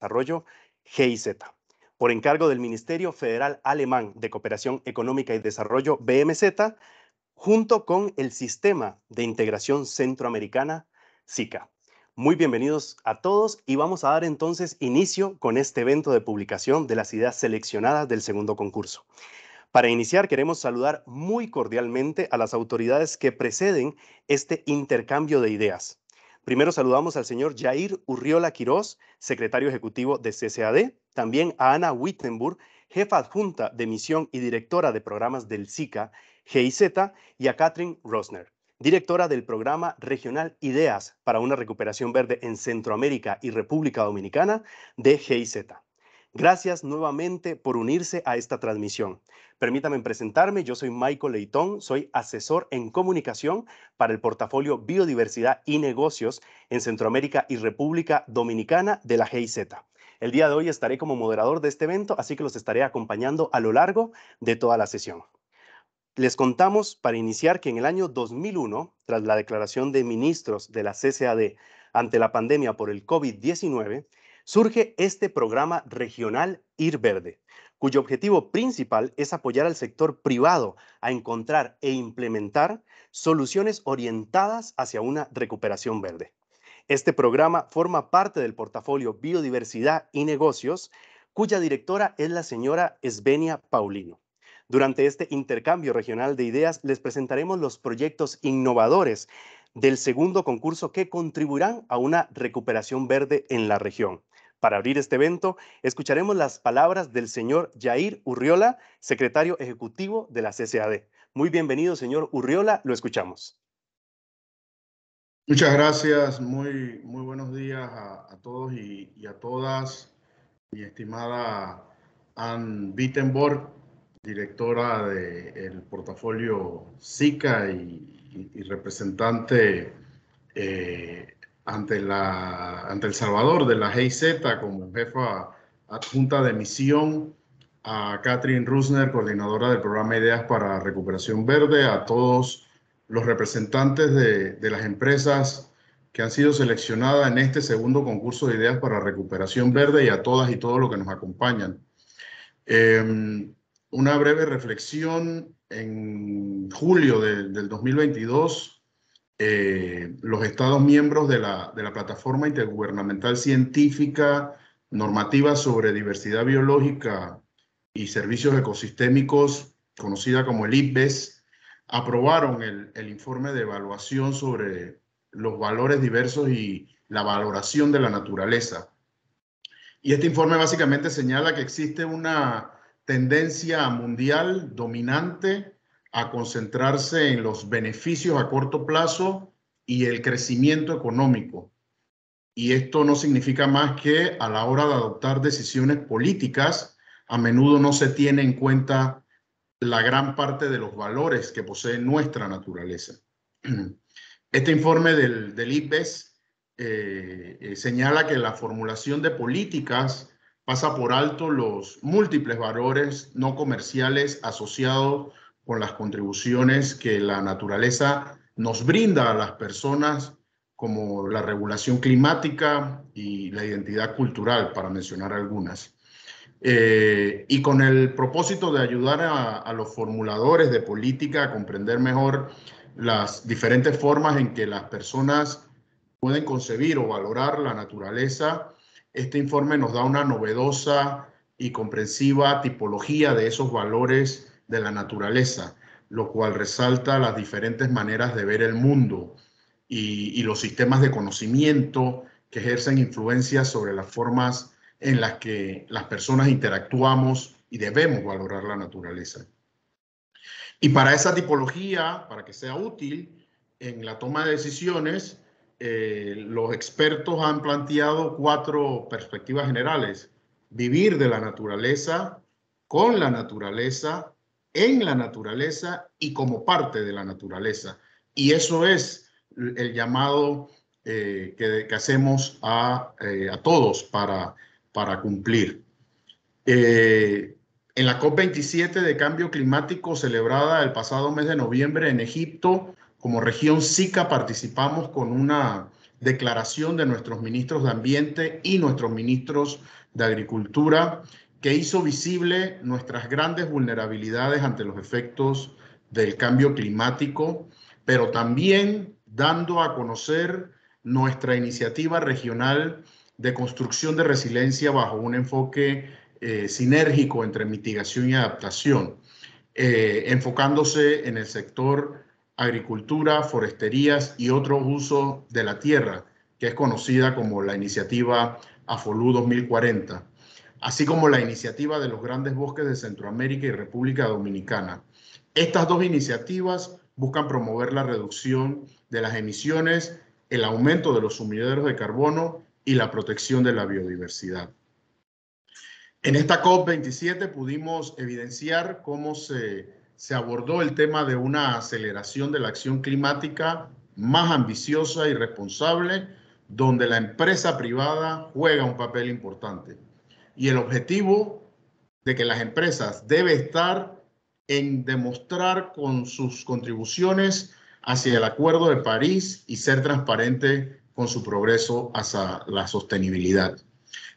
Desarrollo, GIZ, por encargo del Ministerio Federal Alemán de Cooperación Económica y Desarrollo, BMZ, junto con el Sistema de Integración Centroamericana, SICA. Muy bienvenidos a todos y vamos a dar entonces inicio con este evento de publicación de las ideas seleccionadas del segundo concurso. Para iniciar, queremos saludar muy cordialmente a las autoridades que preceden este intercambio de ideas. Primero saludamos al señor Jair Urriola Quiroz, secretario ejecutivo de CCAD, también a Ana Wittenburg, jefa adjunta de misión y directora de programas del SICA, GIZ, y a Catherine Rosner, directora del programa regional Ideas para una recuperación verde en Centroamérica y República Dominicana de GIZ. Gracias nuevamente por unirse a esta transmisión. Permítame presentarme, yo soy Michael Leitón, soy asesor en comunicación para el portafolio Biodiversidad y Negocios en Centroamérica y República Dominicana de la GIZ. El día de hoy estaré como moderador de este evento, así que los estaré acompañando a lo largo de toda la sesión. Les contamos para iniciar que en el año 2001, tras la declaración de ministros de la CCAD ante la pandemia por el COVID-19, surge este programa regional Ir Verde, cuyo objetivo principal es apoyar al sector privado a encontrar e implementar soluciones orientadas hacia una recuperación verde. Este programa forma parte del portafolio Biodiversidad y Negocios, cuya directora es la señora Esbenia Paulino. Durante este intercambio regional de ideas les presentaremos los proyectos innovadores del segundo concurso que contribuirán a una recuperación verde en la región. Para abrir este evento, escucharemos las palabras del señor Jair Urriola, secretario ejecutivo de la CCAD. Muy bienvenido, señor Urriola, lo escuchamos. Muchas gracias, muy, muy buenos días a, todos y, a todas. Mi estimada Ann Wittenborg, directora del portafolio SICA y, representante eh, ante, la, ante El Salvador de la GIZ como jefa adjunta de misión, a Katrin Rusner, coordinadora del programa Ideas para Recuperación Verde, a todos los representantes de, las empresas que han sido seleccionadas en este segundo concurso de ideas para recuperación verde y a todas y todos los que nos acompañan. Em, una breve reflexión. En julio del 2022 eh, los Estados miembros de la, Plataforma Intergubernamental Científica Normativa sobre Diversidad Biológica y Servicios Ecosistémicos, conocida como el IPBES, aprobaron el, el informe de evaluación sobre los valores diversos y la valoración de la naturaleza. Y este informe básicamente señala que existe una tendencia mundial dominante a concentrarse en los beneficios a corto plazo y el crecimiento económico. Y esto no significa más que a la hora de adoptar decisiones políticas, a menudo no se tiene en cuenta la gran parte de los valores que posee nuestra naturaleza. Este informe del, IPES eh, eh, señala que la formulación de políticas pasa por alto los múltiples valores no comerciales asociados con las contribuciones que la naturaleza nos brinda a las personas, como la regulación climática y la identidad cultural, para mencionar algunas. Eh, y con el propósito de ayudar a, a, los formuladores de política a comprender mejor las diferentes formas en que las personas pueden concebir o valorar la naturaleza, este informe nos da una novedosa y comprensiva tipología de esos valores de la naturaleza, lo cual resalta las diferentes maneras de ver el mundo y, los sistemas de conocimiento que ejercen influencia sobre las formas en las que las personas interactuamos y debemos valorar la naturaleza. Y para esa tipología, para que sea útil en la toma de decisiones, eh, los expertos han planteado cuatro perspectivas generales. Vivir de la naturaleza, con la naturaleza, en la naturaleza y como parte de la naturaleza. Y eso es el llamado eh, que, hacemos eh, a, todos para, para cumplir. Eh, en la COP27 de cambio climático celebrada el pasado mes de noviembre en Egipto, como región SICA participamos con una declaración de nuestros ministros de Ambiente y nuestros ministros de Agricultura que hizo visible nuestras grandes vulnerabilidades ante los efectos del cambio climático, pero también dando a conocer nuestra iniciativa regional de construcción de resiliencia bajo un enfoque eh, sinérgico entre mitigación y adaptación, eh, enfocándose en el sector agricultura, foresterías y otros usos de la tierra, que es conocida como la iniciativa AFOLU 2040 así como la iniciativa de los grandes bosques de Centroamérica y República Dominicana. Estas dos iniciativas buscan promover la reducción de las emisiones, el aumento de los sumideros de carbono y la protección de la biodiversidad. En esta COP27 pudimos evidenciar cómo se, se abordó el tema de una aceleración de la acción climática más ambiciosa y responsable, donde la empresa privada juega un papel importante y el objetivo de que las empresas debe estar en demostrar con sus contribuciones hacia el Acuerdo de París y ser transparente con su progreso hacia la sostenibilidad.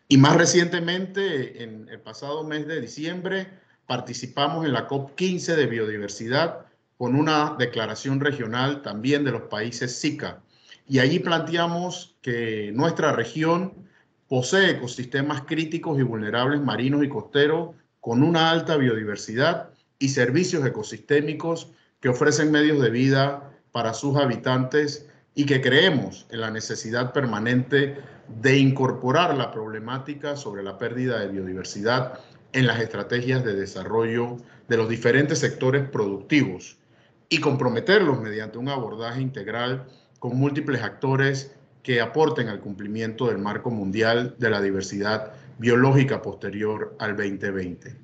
Y más recientemente, en el pasado mes de diciembre, participamos en la COP15 de biodiversidad con una declaración regional también de los países SICA. Y allí planteamos que nuestra región Posee ecosistemas críticos y vulnerables marinos y costeros con una alta biodiversidad y servicios ecosistémicos que ofrecen medios de vida para sus habitantes y que creemos en la necesidad permanente de incorporar la problemática sobre la pérdida de biodiversidad en las estrategias de desarrollo de los diferentes sectores productivos y comprometerlos mediante un abordaje integral con múltiples actores que aporten al cumplimiento del marco mundial de la diversidad biológica posterior al 2020.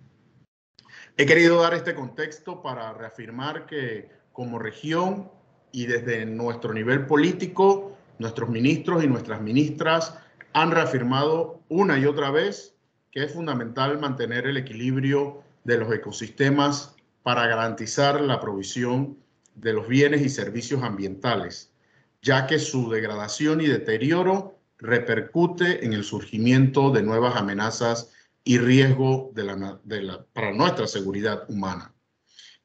He querido dar este contexto para reafirmar que como región y desde nuestro nivel político, nuestros ministros y nuestras ministras han reafirmado una y otra vez que es fundamental mantener el equilibrio de los ecosistemas para garantizar la provisión de los bienes y servicios ambientales ya que su degradación y deterioro repercute en el surgimiento de nuevas amenazas y riesgo para nuestra seguridad humana.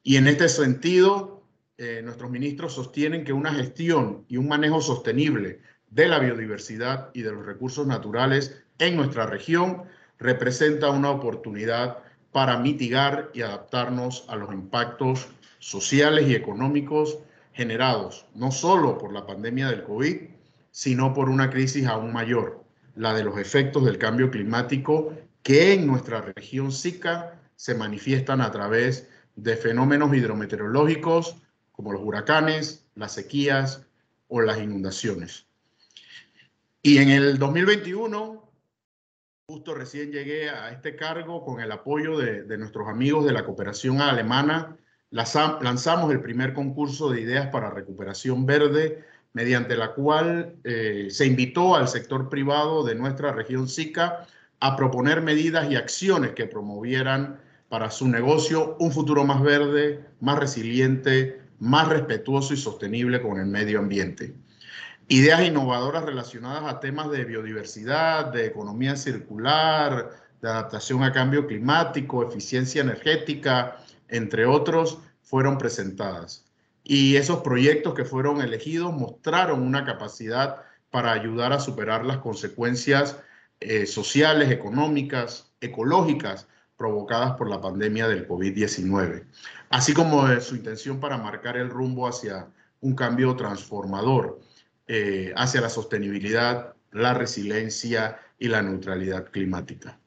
Y en este sentido, eh, nuestros ministros sostienen que una gestión y un manejo sostenible de la biodiversidad y de los recursos naturales en nuestra región representa una oportunidad para mitigar y adaptarnos a los impactos sociales y económicos generados no solo por la pandemia del COVID, sino por una crisis aún mayor, la de los efectos del cambio climático que en nuestra región SICA se manifiestan a través de fenómenos hidrometeorológicos como los huracanes, las sequías o las inundaciones. Y en el 2021, justo recién llegué a este cargo con el apoyo de, de nuestros amigos de la cooperación alemana, lanzamos el primer concurso de ideas para recuperación verde, mediante la cual eh, se invitó al sector privado de nuestra región SICA a proponer medidas y acciones que promovieran para su negocio un futuro más verde, más resiliente, más respetuoso y sostenible con el medio ambiente. Ideas innovadoras relacionadas a temas de biodiversidad, de economía circular, de adaptación a cambio climático, eficiencia energética, entre otros, fueron presentadas. Y esos proyectos que fueron elegidos mostraron una capacidad para ayudar a superar las consecuencias eh, sociales, económicas, ecológicas provocadas por la pandemia del COVID-19, así como su intención para marcar el rumbo hacia un cambio transformador, eh, hacia la sostenibilidad, la resiliencia y la neutralidad climática.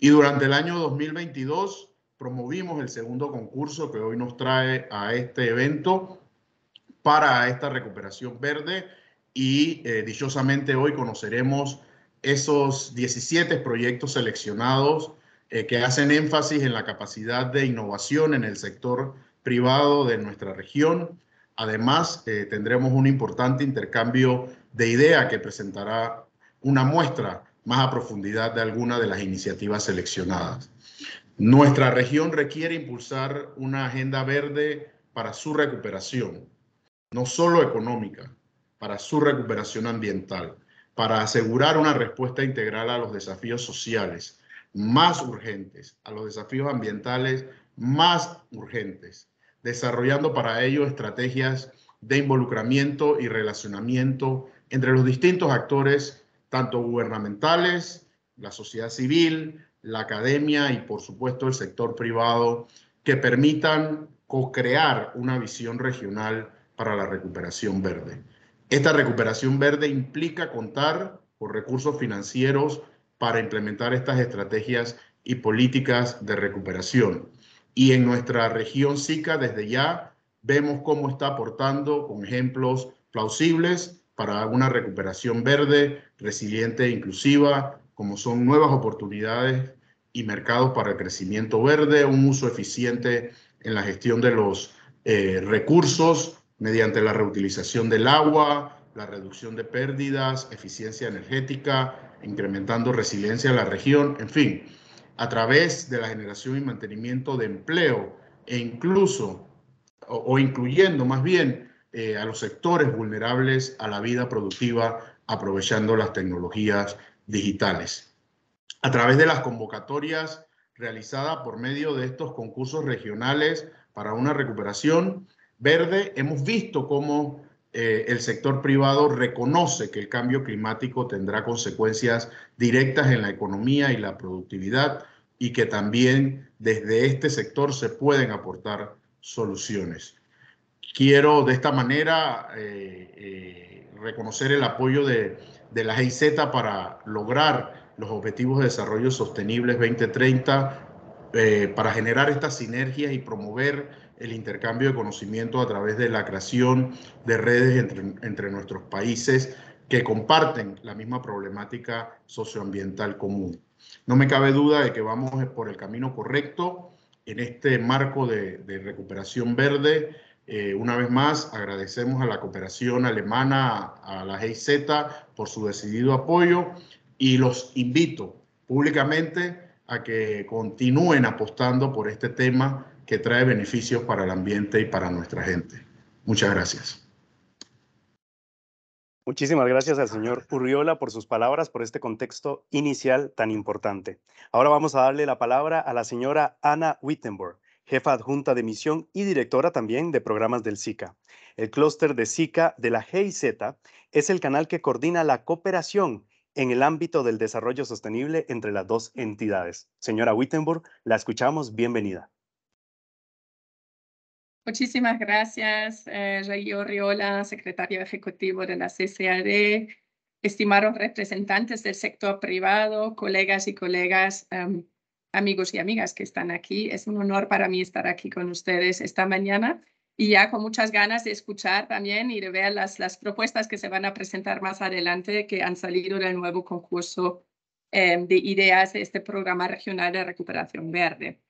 Y durante el año 2022 promovimos el segundo concurso que hoy nos trae a este evento para esta recuperación verde y eh, dichosamente hoy conoceremos esos 17 proyectos seleccionados eh, que hacen énfasis en la capacidad de innovación en el sector privado de nuestra región. Además, eh, tendremos un importante intercambio de ideas que presentará una muestra más a profundidad de alguna de las iniciativas seleccionadas. Nuestra región requiere impulsar una agenda verde para su recuperación, no solo económica, para su recuperación ambiental, para asegurar una respuesta integral a los desafíos sociales más urgentes, a los desafíos ambientales más urgentes, desarrollando para ello estrategias de involucramiento y relacionamiento entre los distintos actores, tanto gubernamentales, la sociedad civil, la academia y por supuesto el sector privado que permitan co-crear una visión regional para la recuperación verde. Esta recuperación verde implica contar con recursos financieros para implementar estas estrategias y políticas de recuperación. Y en nuestra región SICA, desde ya, vemos cómo está aportando con ejemplos plausibles para una recuperación verde, resiliente e inclusiva, como son nuevas oportunidades y mercados para el crecimiento verde, un uso eficiente en la gestión de los eh, recursos mediante la reutilización del agua, la reducción de pérdidas, eficiencia energética, incrementando resiliencia en la región, en fin, a través de la generación y mantenimiento de empleo e incluso, o, incluyendo más bien, eh, a los sectores vulnerables a la vida productiva aprovechando las tecnologías digitales a través de las convocatorias realizadas por medio de estos concursos regionales para una recuperación verde, hemos visto cómo eh, el sector privado reconoce que el cambio climático tendrá consecuencias directas en la economía y la productividad y que también desde este sector se pueden aportar soluciones. Quiero de esta manera eh, eh, reconocer el apoyo de, de la GIZ para lograr los Objetivos de Desarrollo Sostenibles 2030 eh, para generar estas sinergias y promover el intercambio de conocimiento a través de la creación de redes entre, entre nuestros países que comparten la misma problemática socioambiental común. No me cabe duda de que vamos por el camino correcto en este marco de, recuperación verde. Eh, una vez más, agradecemos a la cooperación alemana, a, a la GIZ, por su decidido apoyo y los invito públicamente a que continúen apostando por este tema que trae beneficios para el ambiente y para nuestra gente. Muchas gracias. Muchísimas gracias al señor Urriola por sus palabras, por este contexto inicial tan importante. Ahora vamos a darle la palabra a la señora Ana Wittenberg, jefa adjunta de misión y directora también de programas del SICA. El clúster de SICA de la GIZ es el canal que coordina la cooperación en el ámbito del desarrollo sostenible entre las dos entidades. Señora Wittenberg, la escuchamos. Bienvenida. Muchísimas gracias, eh, Oriola, secretario ejecutivo de la CCAD, estimados representantes del sector privado, colegas y colegas, em, amigos y amigas que están aquí. Es un honor para mí estar aquí con ustedes esta mañana y ya con muchas ganas de escuchar también y de ver las, las propuestas que se van a presentar más adelante que han salido del nuevo concurso eh, de ideas de este programa regional de recuperación verde.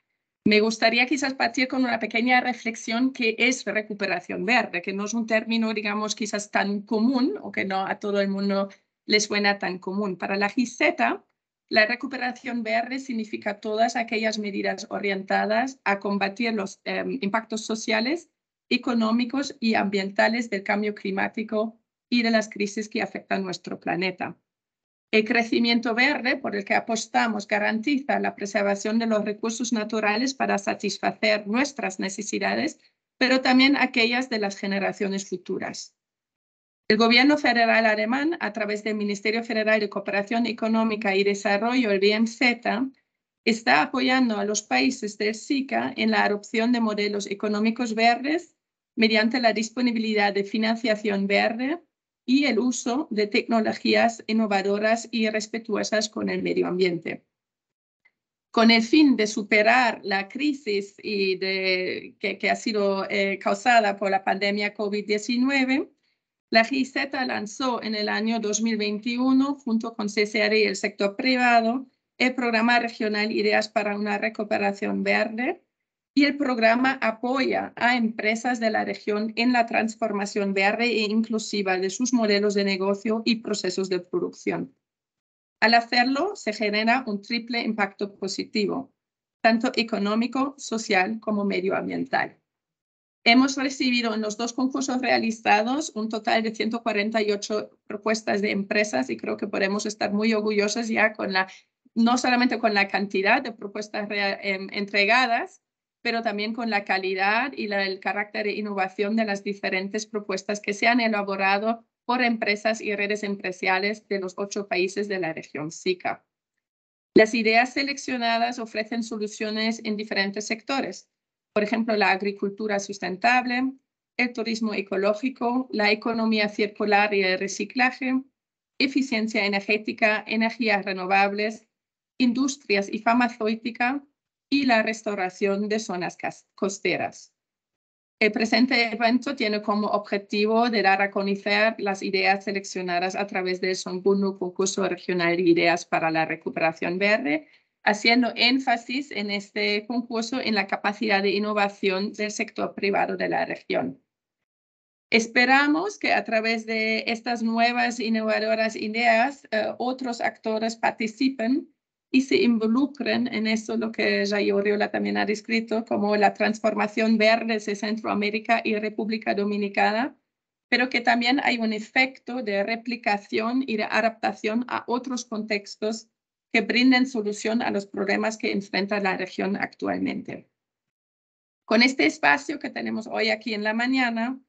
Me gustaría quizás partir con una pequeña reflexión que es recuperación verde, que no es un término, digamos, quizás tan común o que no a todo el mundo le suena tan común. Para la GISETA, la recuperación verde significa todas aquellas medidas orientadas a combatir los eh, impactos sociales económicos y ambientales del cambio climático y de las crisis que afectan nuestro planeta. El crecimiento verde por el que apostamos garantiza la preservación de los recursos naturales para satisfacer nuestras necesidades, pero también aquellas de las generaciones futuras. El gobierno federal alemán, a través del Ministerio Federal de Cooperación Económica y Desarrollo, el BMZ, está apoyando a los países del SICA en la adopción de modelos económicos verdes mediante la disponibilidad de financiación verde y el uso de tecnologías innovadoras y respetuosas con el medio ambiente. Con el fin de superar la crisis que, ha sido eh, causada por la pandemia COVID-19, la GIZ lanzó en el año 2021, junto con CCR y el sector privado, el programa regional Ideas para una Recuperación Verde, y el programa apoya a empresas de la región en la transformación verde e inclusiva de sus modelos de negocio y procesos de producción. Al hacerlo, se genera un triple impacto positivo, tanto económico, social como medioambiental. Hemos recibido en los dos concursos realizados un total de 148 propuestas de empresas y creo que podemos estar muy orgullosos ya con la, no solamente con la cantidad de propuestas em, entregadas, pero también con la calidad y el carácter de innovación de las diferentes propuestas que se han elaborado por empresas y redes empresariales de los ocho países de la región SICA. Las ideas seleccionadas ofrecen soluciones en diferentes sectores, por ejemplo, la agricultura sustentable, el turismo ecológico, la economía circular y el reciclaje, eficiencia energética, energías renovables, industrias y farmacéutica, y la restauración de zonas costeras. El presente evento tiene como objetivo de dar a conocer las ideas seleccionadas a través del Songbunu Concurso Regional de Ideas para la Recuperación Verde, haciendo énfasis en este concurso en la capacidad de innovación del sector privado de la región. Esperamos que a través de estas nuevas innovadoras ideas, eh, otros actores participen y se involucren en eso, lo que Jair Oriola también ha descrito como la transformación verde de Centroamérica y República Dominicana, pero que también hay un efecto de replicación y de adaptación a otros contextos que brinden solución a los problemas que enfrenta la región actualmente. Con este espacio que tenemos hoy aquí en la mañana,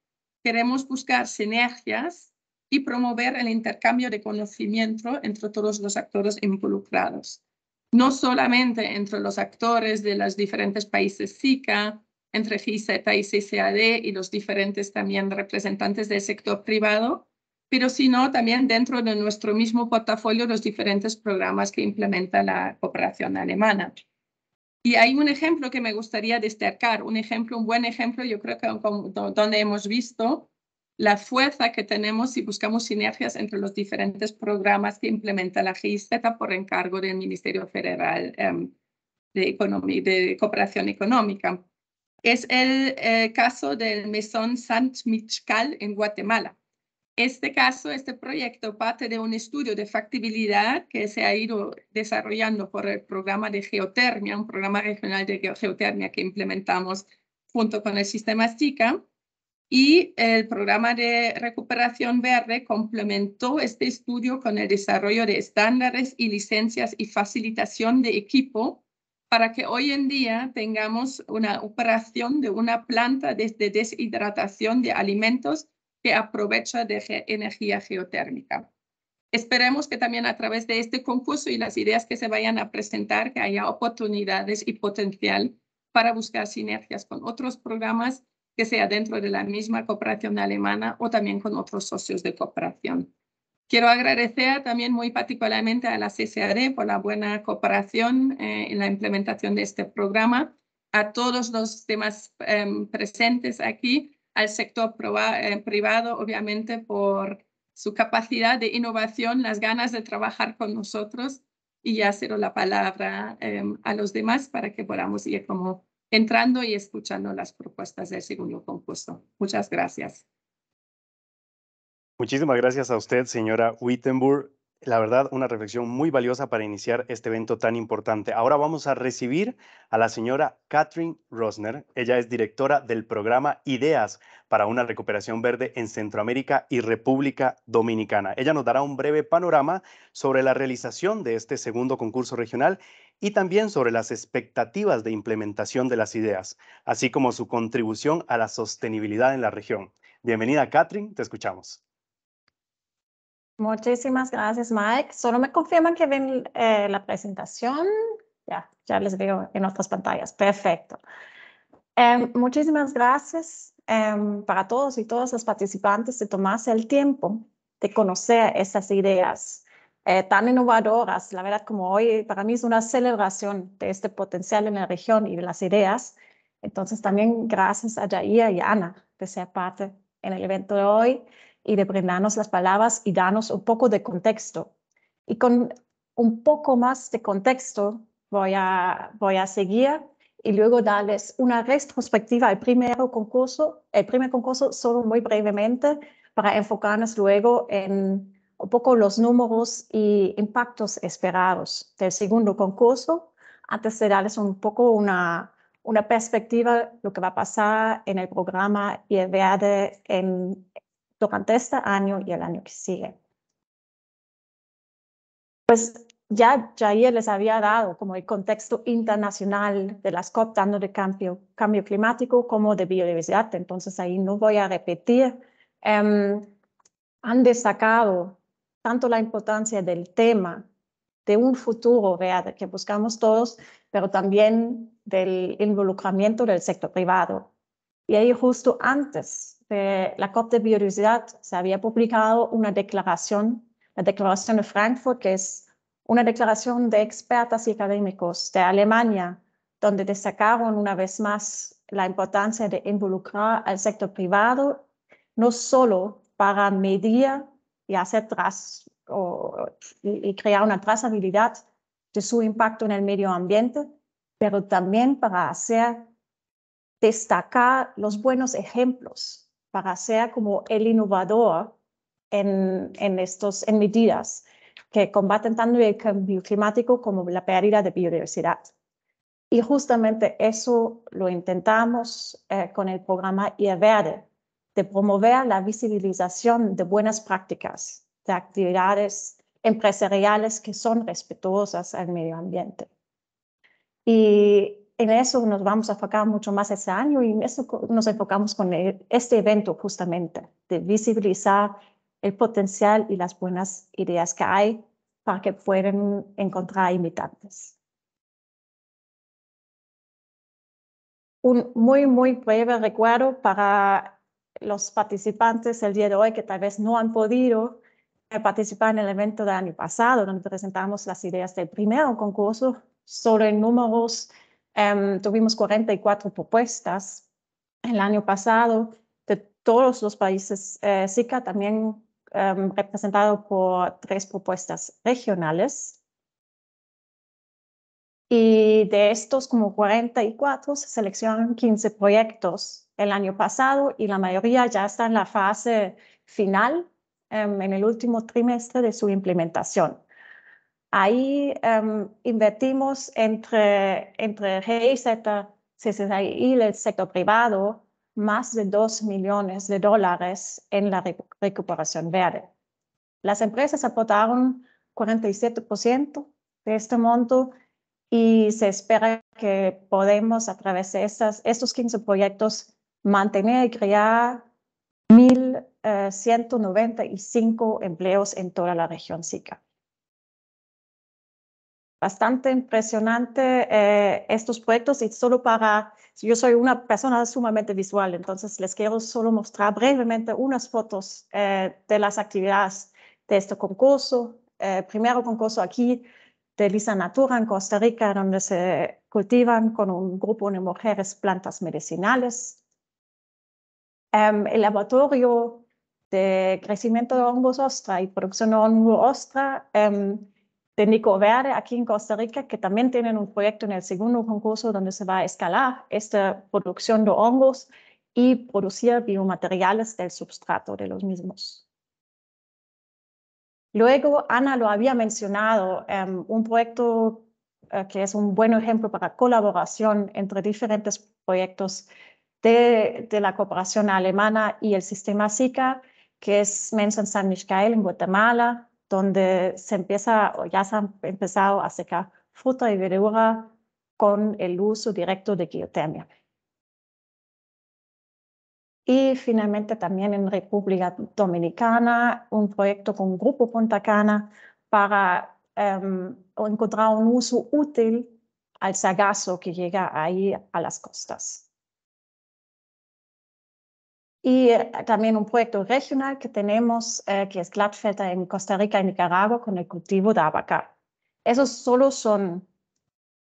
queremos buscar sinergias y promover el intercambio de conocimiento entre todos los actores involucrados no solamente entre los actores de los diferentes países SICA, entre GIZ y CCAD y los diferentes también representantes del sector privado, pero sino también dentro de nuestro mismo portafolio los diferentes programas que implementa la cooperación alemana. Y hay un ejemplo que me gustaría destacar, un ejemplo, un buen ejemplo, yo creo que donde hemos visto la fuerza que tenemos si buscamos sinergias entre los diferentes programas que implementa la GIZ por encargo del Ministerio Federal em, de, Economía, Cooperación Económica. Es el eh, caso del Mesón Sant Michcal en Guatemala. Este caso, este proyecto parte de un estudio de factibilidad que se ha ido desarrollando por el programa de geotermia, un programa regional de geotermia que implementamos junto con el sistema SICA y el programa de recuperación verde complementó este estudio con el desarrollo de estándares y licencias y facilitación de equipo para que hoy en día tengamos una operación de una planta de, deshidratación de alimentos que aprovecha de energía geotérmica. Esperemos que también a través de este concurso y las ideas que se vayan a presentar, que haya oportunidades y potencial para buscar sinergias con otros programas que sea dentro de la misma cooperación alemana o también con otros socios de cooperación. Quiero agradecer también muy particularmente a la CSAD por la buena cooperación eh, en la implementación de este programa, a todos los demás em, presentes aquí, al sector eh, privado, obviamente, por su capacidad de innovación, las ganas de trabajar con nosotros y ya cedo la palabra em, a los demás para que podamos ir como entrando y escuchando las propuestas del segundo concurso. Muchas gracias. Muchísimas gracias a usted, señora Wittenburg. La verdad, una reflexión muy valiosa para iniciar este evento tan importante. Ahora vamos a recibir a la señora Catherine Rosner. Ella es directora del programa Ideas para una recuperación verde en Centroamérica y República Dominicana. Ella nos dará un breve panorama sobre la realización de este segundo concurso regional y también sobre las expectativas de implementación de las ideas, así como su contribución a la sostenibilidad en la región. Bienvenida, Catherine, te escuchamos. Muchísimas gracias, Mike. Solo me confirman que ven eh, la presentación. Ya, ya les veo en otras pantallas. Perfecto. Em, muchísimas gracias em, para todos y todas los participantes de tomarse el tiempo de conocer esas ideas eh, tan innovadoras. La verdad, como hoy, para mí es una celebración de este potencial en la región y de las ideas. Entonces, también gracias a Jair y Ana de ser parte en el evento de hoy y de brindarnos las palabras y darnos un poco de contexto. Y con un poco más de contexto voy a, voy a seguir y luego darles una retrospectiva al primer concurso, el primer concurso solo muy brevemente para enfocarnos luego en un poco los números y impactos esperados del segundo concurso antes de darles un poco una, una perspectiva de lo que va a pasar en el programa y el Verde en, durante este año y el año que sigue. Pues ya ayer les había dado como el contexto internacional de las COP, tanto de cambio, cambio climático como de biodiversidad, entonces ahí no voy a repetir. Em, han destacado tanto la importancia del tema, de un futuro real que buscamos todos, pero también del involucramiento del sector privado. Y ahí justo antes de la COP de biodiversidad se había publicado una declaración, la Declaración de Frankfurt, que es una declaración de expertas y académicos de Alemania, donde destacaron una vez más la importancia de involucrar al sector privado, no solo para medir y hacer tras y, crear una trazabilidad de su impacto en el medio ambiente, pero también para hacer destacar los buenos ejemplos, para ser como el innovador en, en, estos, en medidas que combaten tanto el cambio climático como la pérdida de biodiversidad. Y justamente eso lo intentamos eh, con el programa IA Verde, de promover la visibilización de buenas prácticas, de actividades empresariales que son respetuosas al medio ambiente. Y en eso nos vamos a enfocar mucho más este año y en eso nos enfocamos con este evento justamente, de visibilizar el potencial y las buenas ideas que hay para que puedan encontrar imitantes. Un muy, muy breve recuerdo para los participantes el día de hoy que tal vez no han podido eh, participar en el evento del año pasado, donde presentamos las ideas del primer concurso sobre números. Em, tuvimos 44 propuestas el año pasado de todos los países eh, SICA, también em, representado por tres propuestas regionales. Y de estos como 44 se seleccionan 15 proyectos el año pasado y la mayoría ya está en la fase final, em, en el último trimestre de su implementación. Ahí em, invertimos entre, entre GIZ, y el sector privado más de 2 millones de dólares en la recuperación verde. Las empresas aportaron 47% de este monto y se espera que podemos, a través de estos 15 proyectos, mantener y crear 1.195 eh, empleos en toda la región SICA. Bastante impresionante eh, estos proyectos y solo para, yo soy una persona sumamente visual, entonces les quiero solo mostrar brevemente unas fotos eh, de las actividades de este concurso. Eh, primero concurso aquí de Lisa Natura en Costa Rica, donde se cultivan con un grupo de mujeres plantas medicinales Em, el laboratorio de crecimiento de hongos ostra y producción de hongos ostra em, de Nico Verde aquí en Costa Rica, que también tienen un proyecto en el segundo concurso donde se va a escalar esta producción de hongos y producir biomateriales del substrato de los mismos. Luego, Ana lo había mencionado, em, un proyecto eh, que es un buen ejemplo para colaboración entre diferentes proyectos de, la cooperación alemana y el sistema SICA, que es Mensa en San Miguel, en Guatemala, donde se empieza, o ya se han empezado a secar fruta y verdura con el uso directo de geotermia. Y finalmente también en República Dominicana, un proyecto con Grupo Punta Cana para em, encontrar un uso útil al sagazo que llega ahí a las costas y eh, también un proyecto regional que tenemos, eh, que es Gladfelter en Costa Rica y Nicaragua, con el cultivo de abacá. Esos solo son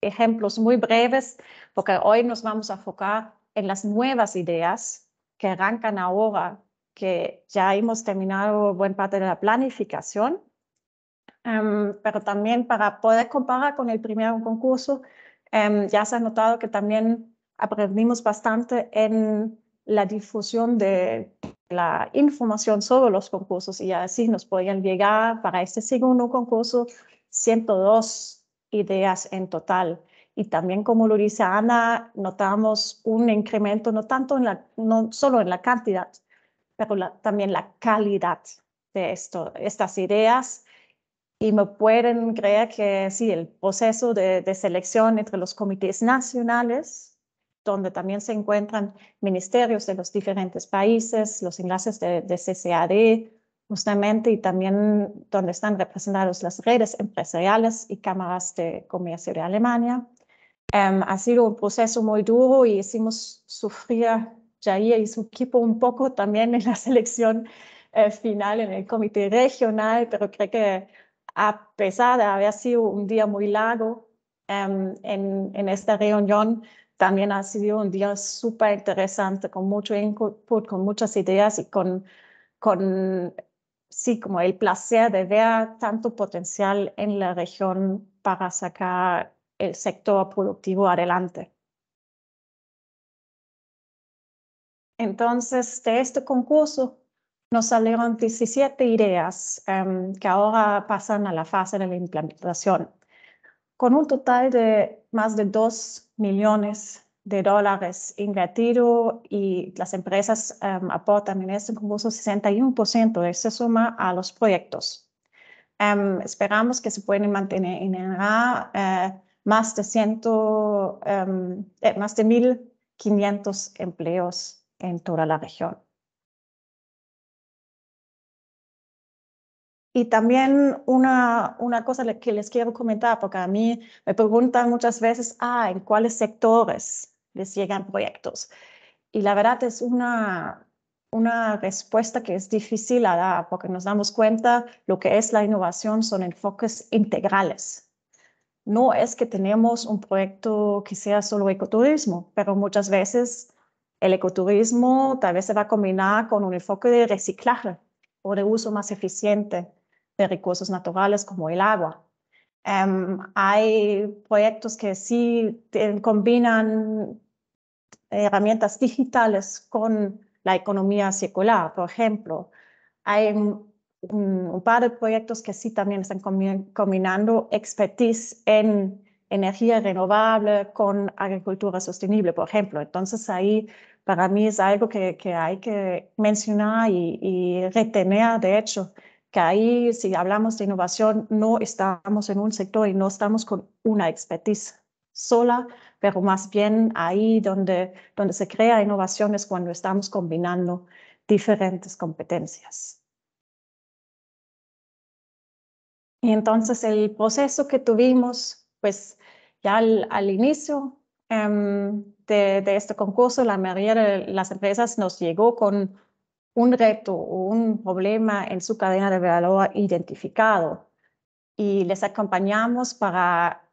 ejemplos muy breves, porque hoy nos vamos a enfocar en las nuevas ideas que arrancan ahora, que ya hemos terminado buena parte de la planificación, em, pero también para poder comparar con el primer concurso, em, ya se ha notado que también aprendimos bastante en la difusión de la información sobre los concursos y así nos podían llegar para este segundo concurso 102 ideas en total. Y también, como lo dice Ana, notamos un incremento no, tanto en la, no solo en la cantidad, pero también la calidad de esto, estas ideas. Y me pueden creer que sí, el proceso de selección entre los comités nacionales donde también se encuentran ministerios de los diferentes países, los enlaces de, de CCAD, justamente, y también donde están representadas las redes empresariales y cámaras de comercio de Alemania. Em, ha sido un proceso muy duro y hicimos sufrir Jair y su equipo un poco también en la selección eh, final en el comité regional, pero creo que a pesar de haber sido un día muy largo, em, en, en, esta reunión también ha sido un día súper interesante, con mucho input, con muchas ideas y con, con, sí, como el placer de ver tanto potencial en la región para sacar el sector productivo adelante. Entonces, de este concurso nos salieron 17 ideas em, que ahora pasan a la fase de la implementación con un total de más de 2 millones de dólares invertido y las empresas em, aportan en este concurso 61% de esa suma a los proyectos. Em, esperamos que se puedan mantener en eh, más de, 100 em, eh, más de 1.500 empleos en toda la región. Y también una, una cosa que les quiero comentar, porque a mí me preguntan muchas veces, ah, ¿en cuáles sectores les llegan proyectos? Y la verdad es una, una respuesta que es difícil a dar, porque nos damos cuenta lo que es la innovación son enfoques integrales. No es que tenemos un proyecto que sea solo ecoturismo, pero muchas veces el ecoturismo tal vez se va a combinar con un enfoque de reciclaje o de uso más eficiente recursos naturales como el agua. Em, hay proyectos que sí combinan herramientas digitales con la economía circular, por ejemplo. Hay un, par de proyectos que sí también están combinando expertise en energía renovable con agricultura sostenible, por ejemplo. Entonces ahí para mí es algo que, hay que mencionar y retener, de hecho, que ahí si hablamos de innovación no estamos en un sector y no estamos con una expertise sola, pero más bien ahí donde, donde se crea innovación es cuando estamos combinando diferentes competencias. Y entonces el proceso que tuvimos, pues ya al, inicio em, de, este concurso, la mayoría de las empresas nos llegó con un reto o un problema en su cadena de valor identificado y les acompañamos para,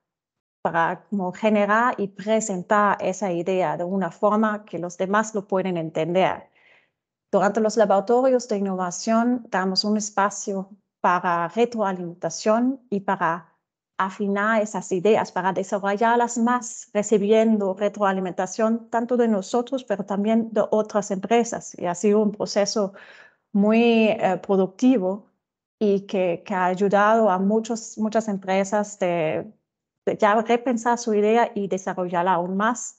para como generar y presentar esa idea de una forma que los demás lo pueden entender. Durante los laboratorios de innovación damos un espacio para retroalimentación y para afinar esas ideas, para desarrollarlas más, recibiendo retroalimentación tanto de nosotros, pero también de otras empresas. Y ha sido un proceso muy eh, productivo y que, que, ha ayudado a muchos, muchas empresas de, ya repensar su idea y desarrollarla aún más.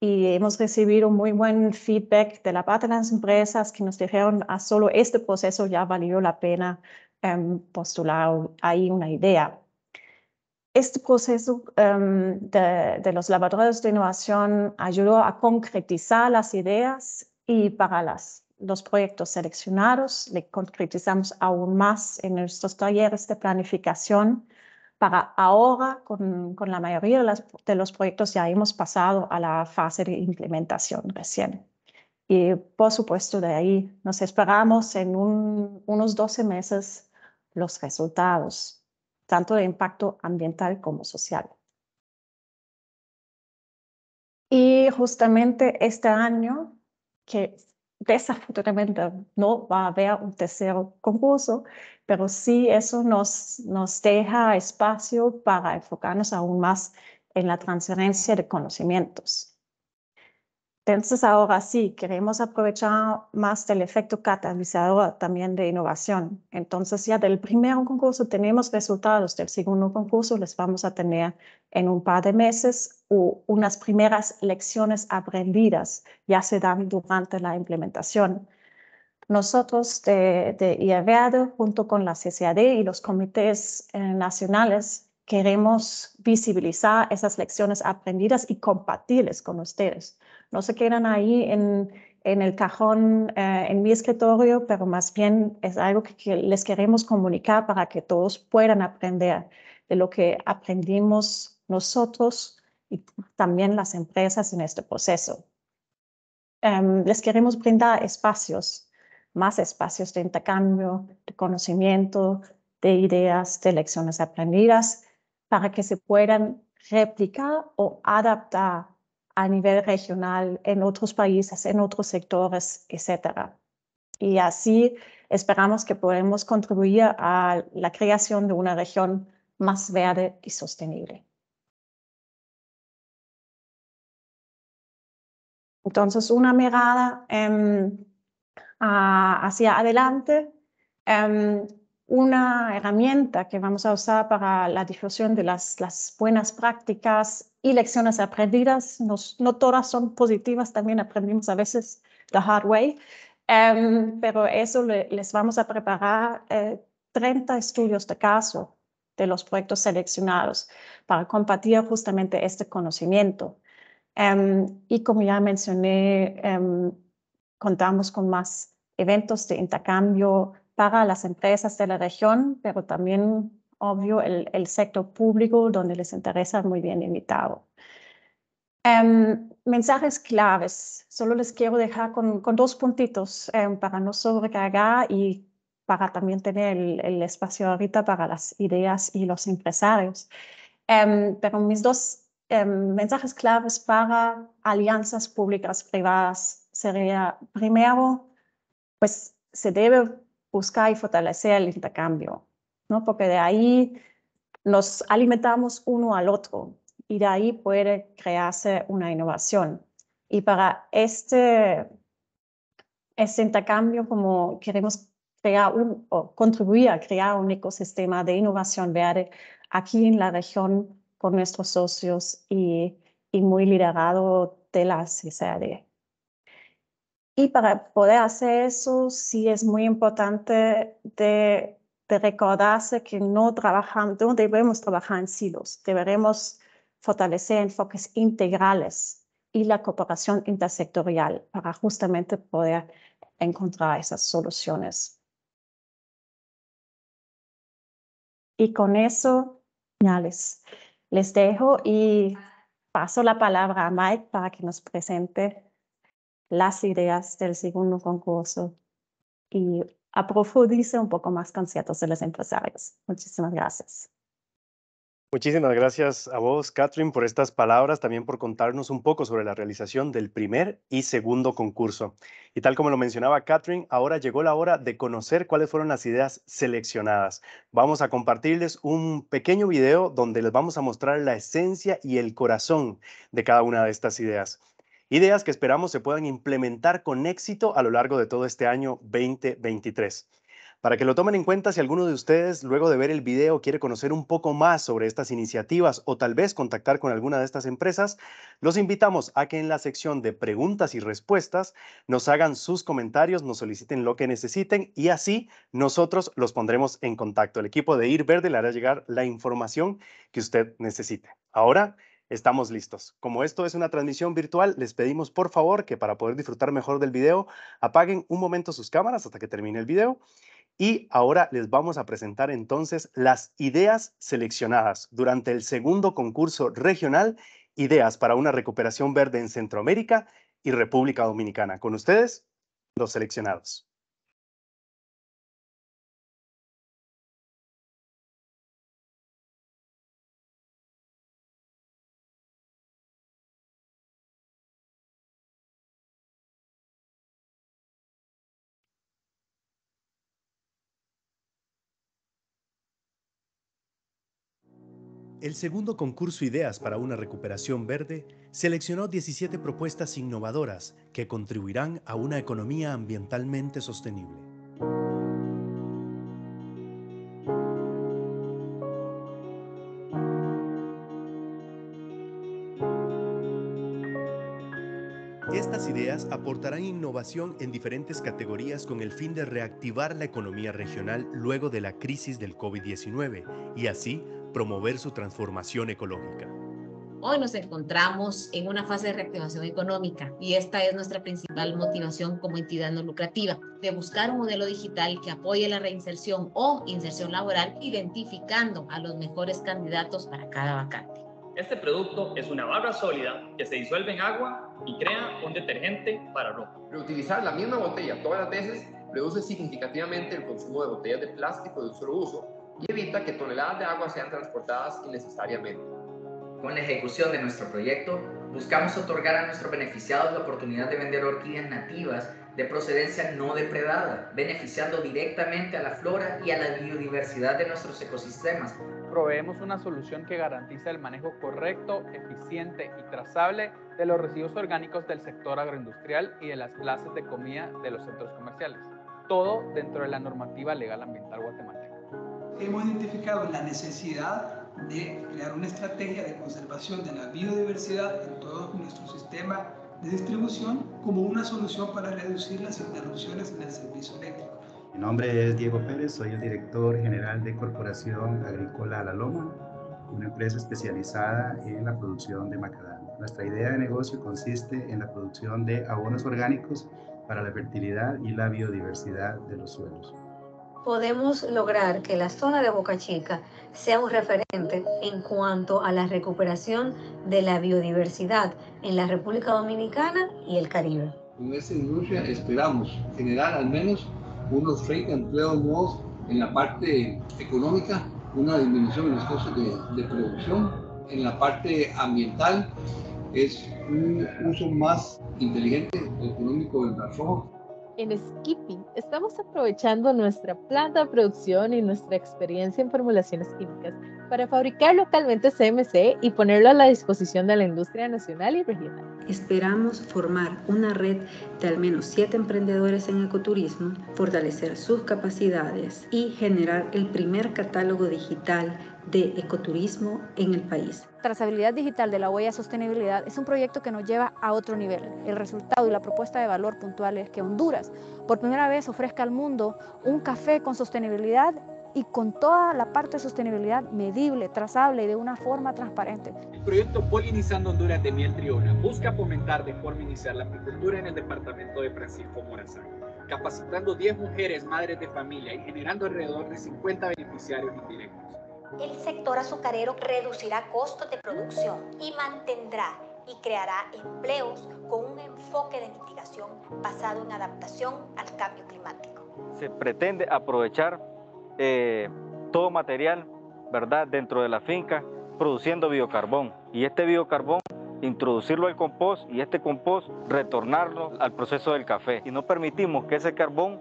Y hemos recibido muy buen feedback de la parte de las empresas que nos dijeron, a ah, solo este proceso ya valió la pena em, postular ahí una idea este proceso em, de, los laboratorios de innovación ayudó a concretizar las ideas y para las, los proyectos seleccionados le concretizamos aún más en nuestros talleres de planificación. Para ahora, con, la mayoría de, los proyectos ya hemos pasado a la fase de implementación recién. Y por supuesto, de ahí nos esperamos en unos 12 meses los resultados tanto de impacto ambiental como social. Y justamente este año, que desafortunadamente no va a haber un tercer concurso, pero sí eso nos, nos deja espacio para enfocarnos aún más en la transferencia de conocimientos. Entonces ahora sí, queremos aprovechar más del efecto catalizador también de innovación. Entonces ya del primer concurso tenemos resultados, del segundo concurso les vamos a tener en un par de meses o unas primeras lecciones aprendidas ya se dan durante la implementación. Nosotros de, de e, junto con la CCAD e y los comités eh, nacionales, queremos visibilizar esas lecciones aprendidas y compartirlas con ustedes no se quedan ahí en, el cajón, eh, en mi escritorio, pero más bien es algo que, les queremos comunicar para que todos puedan aprender de lo que aprendimos nosotros y también las empresas en este proceso. Em, les queremos brindar espacios, más espacios de intercambio, de conocimiento, de ideas, de lecciones aprendidas, para que se puedan replicar o adaptar a nivel regional, en otros países, en otros sectores, etc. Y así esperamos que podamos contribuir a la creación de una región más verde y sostenible. Entonces, una mirada em, hacia adelante, em, una herramienta que vamos a usar para la difusión de las buenas prácticas y lecciones aprendidas. no todas son positivas, también aprendimos a veces the hard way, em, pero eso les vamos a preparar 30 eh, estudios de caso de los proyectos seleccionados para compartir justamente este conocimiento. Em, y como ya mencioné, em, contamos con más eventos de intercambio para las empresas de la región, pero también obvio, el, sector público, donde les interesa muy bien invitado. Em, mensajes claves. Solo les quiero dejar con, dos puntitos em, para no sobrecargar y para también tener el, espacio ahorita para las ideas y los empresarios. Em, pero mis dos mensajes claves para alianzas públicas privadas sería, primero, pues se debe buscar y fortalecer el intercambio. ¿no? Porque de ahí nos alimentamos uno al otro y de ahí puede crearse una innovación. Y para este, este intercambio, como queremos crear o contribuir a crear un ecosistema de innovación verde aquí en la región con nuestros socios y, y muy liderado de la CCAD. Y para poder hacer eso, sí es muy importante de de recordarse que no trabajamos, debemos trabajar en silos, deberemos fortalecer enfoques integrales y la cooperación intersectorial para justamente poder encontrar esas soluciones. Y con eso, ya les, les dejo y paso la palabra a Mike para que nos presente las ideas del segundo concurso y aprofundirse un poco más conceptos de los empresarios. Muchísimas gracias. Muchísimas gracias a vos, Catherine, por estas palabras, también por contarnos un poco sobre la realización del primer y segundo concurso. Y tal como lo mencionaba Catherine, ahora llegó la hora de conocer cuáles fueron las ideas seleccionadas. Vamos a compartirles un pequeño video donde les vamos a mostrar la esencia y el corazón de cada una de estas ideas. Ideas que esperamos se puedan implementar con éxito a lo largo de todo este año 2023. Para que lo tomen en cuenta si alguno de ustedes luego de ver el video quiere conocer un poco más sobre estas iniciativas o tal vez contactar con alguna de estas empresas, los invitamos a que en la sección de preguntas y respuestas nos hagan sus comentarios, nos soliciten lo que necesiten y así nosotros los pondremos en contacto. El equipo de Ir Verde le hará llegar la información que usted necesite. Ahora estamos listos. Como esto es una transmisión virtual, les pedimos por favor que para poder disfrutar mejor del video, apaguen un momento sus cámaras hasta que termine el video. Y ahora les vamos a presentar entonces las ideas seleccionadas durante el segundo concurso regional Ideas para una recuperación verde en Centroamérica y República Dominicana. Con ustedes, los seleccionados. El segundo concurso Ideas para una recuperación verde seleccionó 17 propuestas innovadoras que contribuirán a una economía ambientalmente sostenible. Estas ideas aportarán innovación en diferentes categorías con el fin de reactivar la economía regional luego de la crisis del COVID-19 y así promover su transformación ecológica. Hoy nos encontramos en una fase de reactivación económica y esta es nuestra principal motivación como entidad no lucrativa, de buscar un modelo digital que apoye la reinserción o inserción laboral, identificando a los mejores candidatos para cada vacante. Este producto es una barra sólida que se disuelve en agua y crea un detergente para ropa. Reutilizar la misma botella todas las veces reduce significativamente el consumo de botellas de plástico de un solo uso y evita que toneladas de agua sean transportadas innecesariamente. Con la ejecución de nuestro proyecto, buscamos otorgar a nuestros beneficiados la oportunidad de vender orquídeas nativas de procedencia no depredada, beneficiando directamente a la flora y a la biodiversidad de nuestros ecosistemas. Proveemos una solución que garantiza el manejo correcto, eficiente y trazable de los residuos orgánicos del sector agroindustrial y de las clases de comida de los centros comerciales, todo dentro de la normativa legal ambiental guatemalteca hemos identificado la necesidad de crear una estrategia de conservación de la biodiversidad en todo nuestro sistema de distribución como una solución para reducir las interrupciones en el servicio eléctrico. Mi nombre es Diego Pérez, soy el director general de Corporación Agrícola La Loma, una empresa especializada en la producción de macadamia. Nuestra idea de negocio consiste en la producción de abonos orgánicos para la fertilidad y la biodiversidad de los suelos podemos lograr que la zona de Boca Chica sea un referente en cuanto a la recuperación de la biodiversidad en la República Dominicana y el Caribe. Con esta industria esperamos generar al menos unos 30 empleos nuevos en la parte económica, una disminución en los costos de, producción, en la parte ambiental es un uso más inteligente económico del trabajo. En Skipping estamos aprovechando nuestra planta de producción y nuestra experiencia en formulaciones químicas para fabricar localmente CMC y ponerlo a la disposición de la industria nacional y regional. Esperamos formar una red de al menos siete emprendedores en ecoturismo, fortalecer sus capacidades y generar el primer catálogo digital de ecoturismo en el país. Trazabilidad digital de la huella sostenibilidad es un proyecto que nos lleva a otro nivel. El resultado y la propuesta de valor puntual es que Honduras por primera vez ofrezca al mundo un café con sostenibilidad y con toda la parte de sostenibilidad medible, trazable y de una forma transparente. El proyecto Polinizando Honduras de Miel Triona busca fomentar de forma inicial la apicultura en el departamento de Francisco Morazán, capacitando 10 mujeres madres de familia y generando alrededor de 50 beneficiarios indirectos. El sector azucarero reducirá costos de producción y mantendrá y creará empleos con un enfoque de mitigación basado en adaptación al cambio climático. Se pretende aprovechar eh, todo material, ¿verdad?, dentro de la finca, produciendo biocarbón. Y este biocarbón introducirlo al compost y este compost retornarlo al proceso del café. Y no permitimos que ese carbón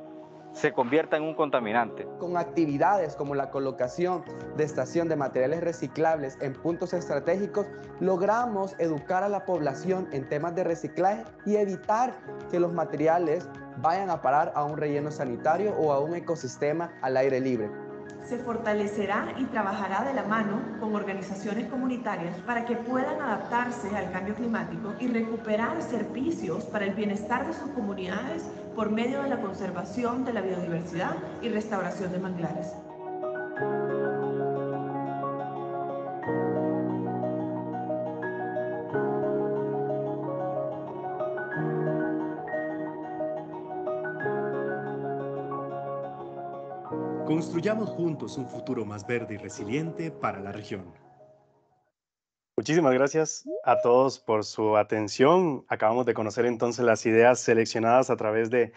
se convierta en un contaminante. Con actividades como la colocación de estación de materiales reciclables en puntos estratégicos, logramos educar a la población en temas de reciclaje y evitar que los materiales vayan a parar a un relleno sanitario o a un ecosistema al aire libre. Se fortalecerá y trabajará de la mano con organizaciones comunitarias para que puedan adaptarse al cambio climático y recuperar servicios para el bienestar de sus comunidades por medio de la conservación de la biodiversidad y restauración de manglares. Construyamos juntos un futuro más verde y resiliente para la región. Muchísimas gracias a todos por su atención. Acabamos de conocer entonces las ideas seleccionadas a través de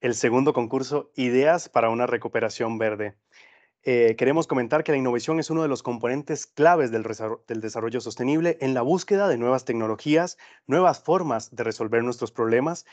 el segundo concurso Ideas para una recuperación verde. Eh, queremos comentar que la innovación es uno de los componentes claves del, desarrollo sostenible en la búsqueda de nuevas tecnologías, nuevas formas de resolver nuestros problemas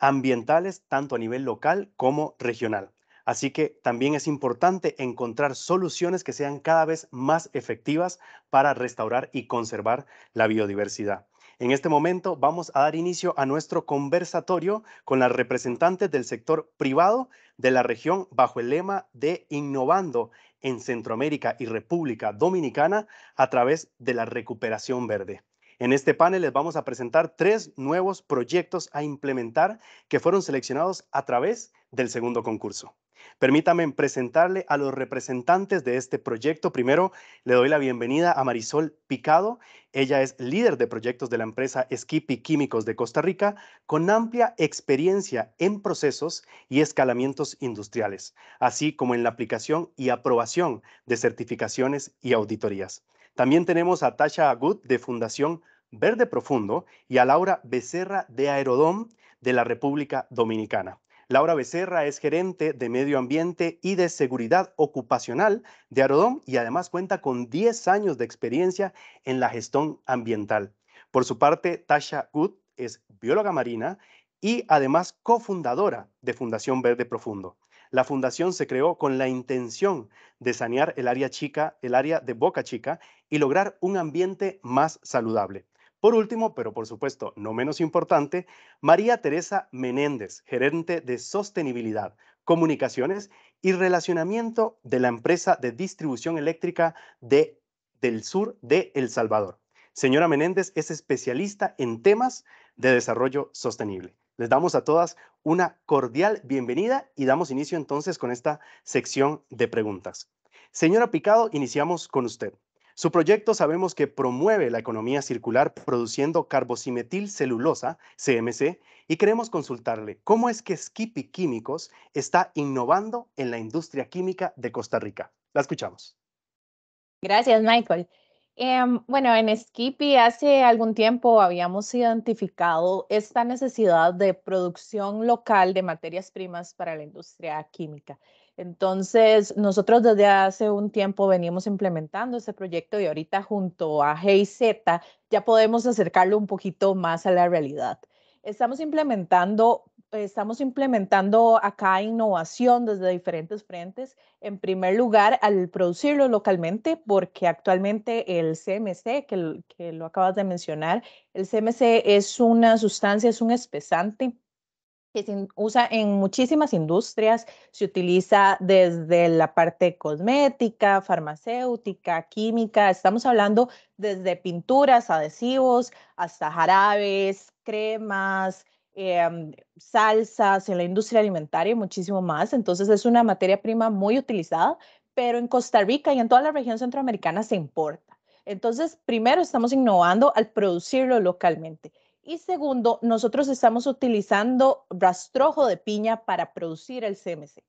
ambientales, tanto a nivel local como regional. Así que también es importante encontrar soluciones que sean cada vez más efectivas para restaurar y conservar la biodiversidad. En este momento vamos a dar inicio a nuestro conversatorio con las representantes del sector privado de la región bajo el lema de Innovando en Centroamérica y República Dominicana a través de la recuperación verde. En este panel les vamos a presentar tres nuevos proyectos a implementar que fueron seleccionados a través del segundo concurso. Permítame presentarle a los representantes de este proyecto. Primero, le doy la bienvenida a Marisol Picado. Ella es líder de proyectos de la empresa Skippy Químicos de Costa Rica, con amplia experiencia en procesos y escalamientos industriales, así como en la aplicación y aprobación de certificaciones y auditorías. También tenemos a Tasha Agud, de Fundación Verde Profundo y a Laura Becerra de Aerodom de la República Dominicana. Laura Becerra es gerente de medio ambiente y de seguridad ocupacional de Arodón y además cuenta con 10 años de experiencia en la gestión ambiental. Por su parte, Tasha Good es bióloga marina y además cofundadora de Fundación Verde Profundo. La fundación se creó con la intención de sanear el área chica, el área de Boca Chica y lograr un ambiente más saludable. Por último, pero por supuesto no menos importante, María Teresa Menéndez, gerente de sostenibilidad, comunicaciones y relacionamiento de la empresa de distribución eléctrica de, del sur de El Salvador. Señora Menéndez es especialista en temas de desarrollo sostenible. Les damos a todas una cordial bienvenida y damos inicio entonces con esta sección de preguntas. Señora Picado, iniciamos con usted. Su proyecto sabemos que promueve la economía circular produciendo celulosa, CMC, y queremos consultarle cómo es que Skippy Químicos está innovando en la industria química de Costa Rica. La escuchamos. Gracias, Michael. Em, bueno, en Skippy hace algún tiempo habíamos identificado esta necesidad de producción local de materias primas para la industria química. Entonces, nosotros desde hace un tiempo venimos implementando este proyecto y ahorita junto a GIZ ya podemos acercarlo un poquito más a la realidad. Estamos implementando, estamos implementando acá innovación desde diferentes frentes. En primer lugar, al producirlo localmente, porque actualmente el CMC, que, que lo acabas de mencionar, el CMC es una sustancia, es un espesante se usa en muchísimas industrias, se utiliza desde la parte cosmética, farmacéutica, química, estamos hablando desde pinturas, adhesivos, hasta jarabes, cremas, em, salsas, en la industria alimentaria y muchísimo más. Entonces es una materia prima muy utilizada, pero en Costa Rica y en toda la región centroamericana se importa. Entonces, primero estamos innovando al producirlo localmente. Y segundo, nosotros estamos utilizando rastrojo de piña para producir el CMC.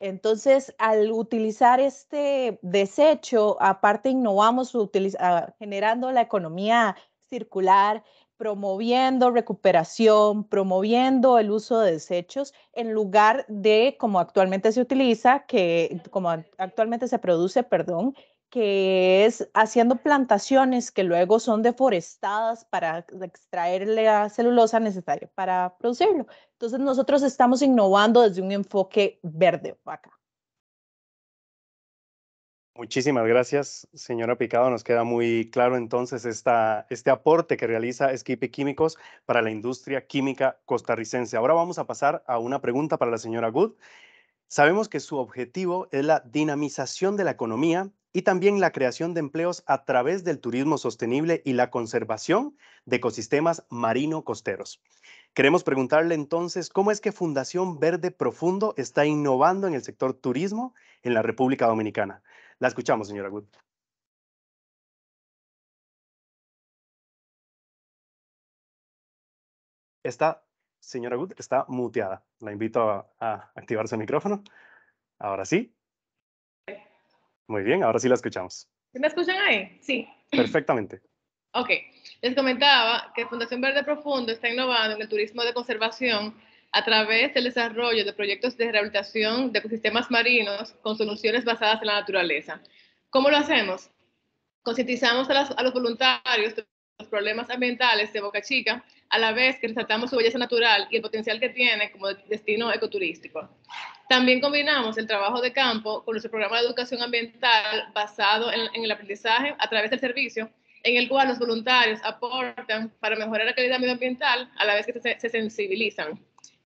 Entonces, al utilizar este desecho, aparte innovamos ah, generando la economía circular, promoviendo recuperación, promoviendo el uso de desechos en lugar de como actualmente se utiliza, que como actualmente se produce, perdón, que es haciendo plantaciones que luego son deforestadas para extraer la celulosa necesaria para producirlo. Entonces nosotros estamos innovando desde un enfoque verde acá. Muchísimas gracias, señora Picado. Nos queda muy claro entonces este aporte que realiza Esquipe Químicos para la industria química costarricense. Ahora vamos a pasar a una pregunta para la señora Good. Sabemos que su objetivo es la dinamización de la economía y también la creación de empleos a través del turismo sostenible y la conservación de ecosistemas marino-costeros. Queremos preguntarle entonces cómo es que Fundación Verde Profundo está innovando en el sector turismo en la República Dominicana. La escuchamos, señora Wood. Está, señora Wood, está muteada. La invito a activar su micrófono. Ahora sí, muy bien, ahora sí la escuchamos. ¿Me escuchan ahí? Sí. Perfectamente. Ok, les comentaba que Fundación Verde Profundo está innovando en el turismo de conservación a través del desarrollo de proyectos de rehabilitación de ecosistemas marinos con soluciones basadas en la naturaleza. ¿Cómo lo hacemos? Concientizamos a, los voluntarios de los problemas ambientales de Boca Chica, a la vez que resaltamos su belleza natural y el potencial que tiene como destino ecoturístico. También combinamos el trabajo de campo con nuestro programa de educación ambiental basado en, el aprendizaje a través del servicio, en el cual los voluntarios aportan para mejorar la calidad medioambiental a la vez que se, sensibilizan.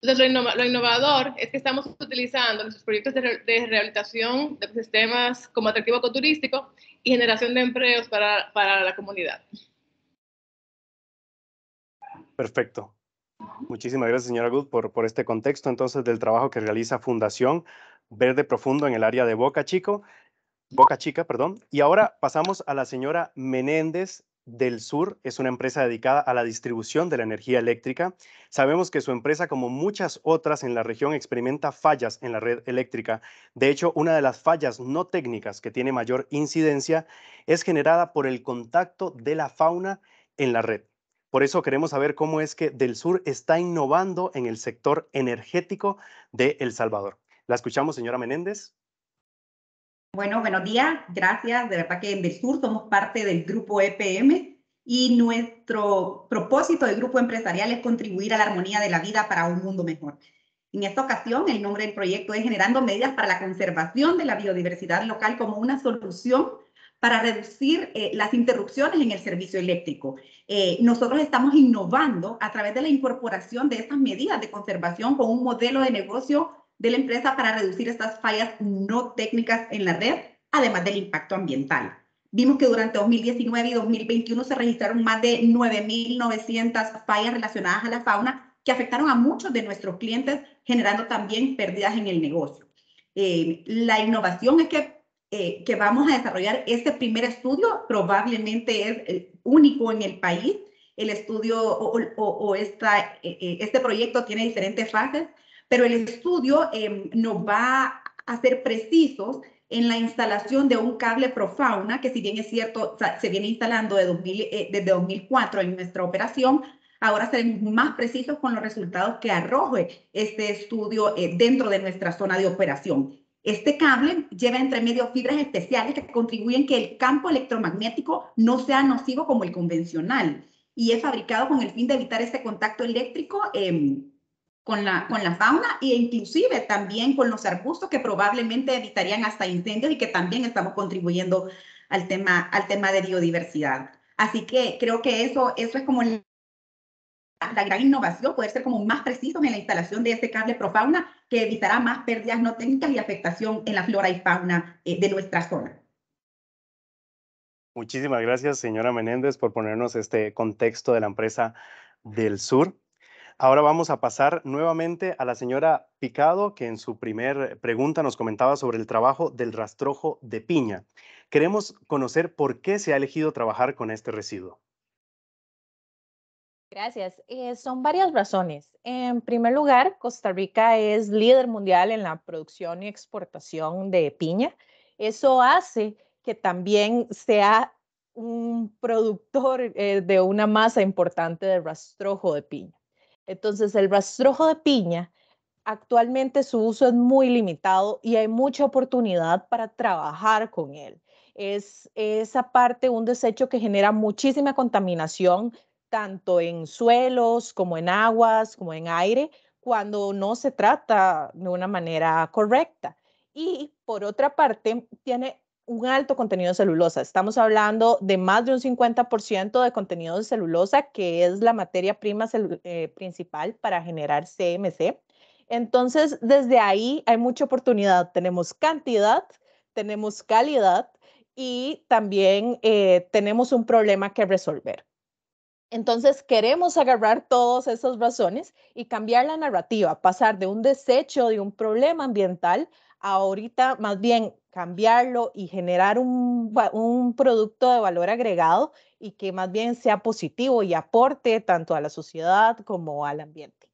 Entonces, lo, innovador es que estamos utilizando nuestros proyectos de, rehabilitación de sistemas como atractivo ecoturístico y generación de empleos para la comunidad. Perfecto. Muchísimas gracias, señora Good, por, este contexto entonces del trabajo que realiza Fundación Verde Profundo en el área de Boca Chico, Boca Chica, perdón. Y ahora pasamos a la señora Menéndez del Sur es una empresa dedicada a la distribución de la energía eléctrica. Sabemos que su empresa, como muchas otras en la región, experimenta fallas en la red eléctrica. De hecho, una de las fallas no técnicas que tiene mayor incidencia es generada por el contacto de la fauna en la red. Por eso queremos saber cómo es que Del Sur está innovando en el sector energético de El Salvador. La escuchamos, señora Menéndez. Bueno, buenos días, gracias. De verdad que en Del Sur somos parte del grupo EPM y nuestro propósito del grupo empresarial es contribuir a la armonía de la vida para un mundo mejor. En esta ocasión, el nombre del proyecto es Generando Medidas para la Conservación de la Biodiversidad Local como una solución para reducir eh, las interrupciones en el servicio eléctrico. Eh, nosotros estamos innovando a través de la incorporación de estas medidas de conservación con un modelo de negocio de la empresa para reducir estas fallas no técnicas en la red, además del impacto ambiental. Vimos que durante 2019 y 2021 se registraron más de 9.900 fallas relacionadas a la fauna que afectaron a muchos de nuestros clientes, generando también pérdidas en el negocio. Eh, la innovación es que eh, que vamos a desarrollar este primer estudio, probablemente es el único en el país. El estudio o, o, eh, eh, este proyecto tiene diferentes fases, pero el estudio em, nos va a ser precisos en la instalación de un cable profauna, que si bien es cierto, se viene instalando de desde 2004 en nuestra operación, ahora seremos más precisos con los resultados que arroje este estudio dentro de nuestra zona de operación. Este cable lleva entre medio fibras especiales que contribuyen que el campo electromagnético no sea nocivo como el convencional y es fabricado con el fin de evitar este contacto eléctrico em, con, la, con la fauna e inclusive también con los arbustos que probablemente evitarían hasta incendios y que también estamos contribuyendo al tema, al tema de biodiversidad. Así que creo que eso, eso es como el la gran innovación, poder ser como más precisos en la instalación de este cable profauna que evitará más pérdidas no técnicas y afectación en la flora y fauna eh, de nuestra zona. Muchísimas gracias, señora Menéndez, por ponernos este contexto de la empresa del sur. Ahora vamos a pasar nuevamente a la señora Picado, que en su primer pregunta nos comentaba sobre el trabajo del rastrojo de piña. Queremos conocer por qué se ha elegido trabajar con este residuo. Gracias. Eh, son varias razones. En primer lugar, Costa Rica es líder mundial en la producción y exportación de piña. Eso hace que también sea un productor eh, de una masa importante de rastrojo de piña. Entonces, el rastrojo de piña, actualmente su uso es muy limitado y hay mucha oportunidad para trabajar con él. Es esa parte un desecho que genera muchísima contaminación tanto en suelos como en aguas, como en aire, cuando no se trata de una manera correcta. Y por otra parte, tiene un alto contenido de celulosa. Estamos hablando de más de un 50% de contenido de celulosa, que es la materia prima eh, principal para generar CMC. Entonces, desde ahí hay mucha oportunidad. Tenemos cantidad, tenemos calidad y también eh, tenemos un problema que resolver. Entonces queremos agarrar todas esas razones y cambiar la narrativa, pasar de un desecho, de un problema ambiental, a ahorita más bien cambiarlo y generar un, un, producto de valor agregado y que más bien sea positivo y aporte tanto a la sociedad como al ambiente.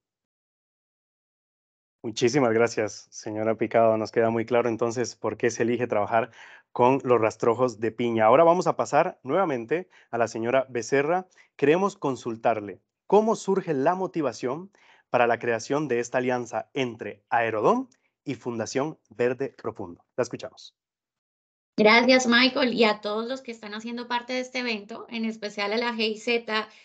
Muchísimas gracias, señora Picado. Nos queda muy claro entonces por qué se elige trabajar con los rastrojos de piña. Ahora vamos a pasar nuevamente a la señora Becerra. Queremos consultarle cómo surge la motivación para la creación de esta alianza entre Aerodón y Fundación Verde Profundo. La escuchamos. Gracias, Michael, y a todos los que están haciendo parte de este evento, en especial a la GIZ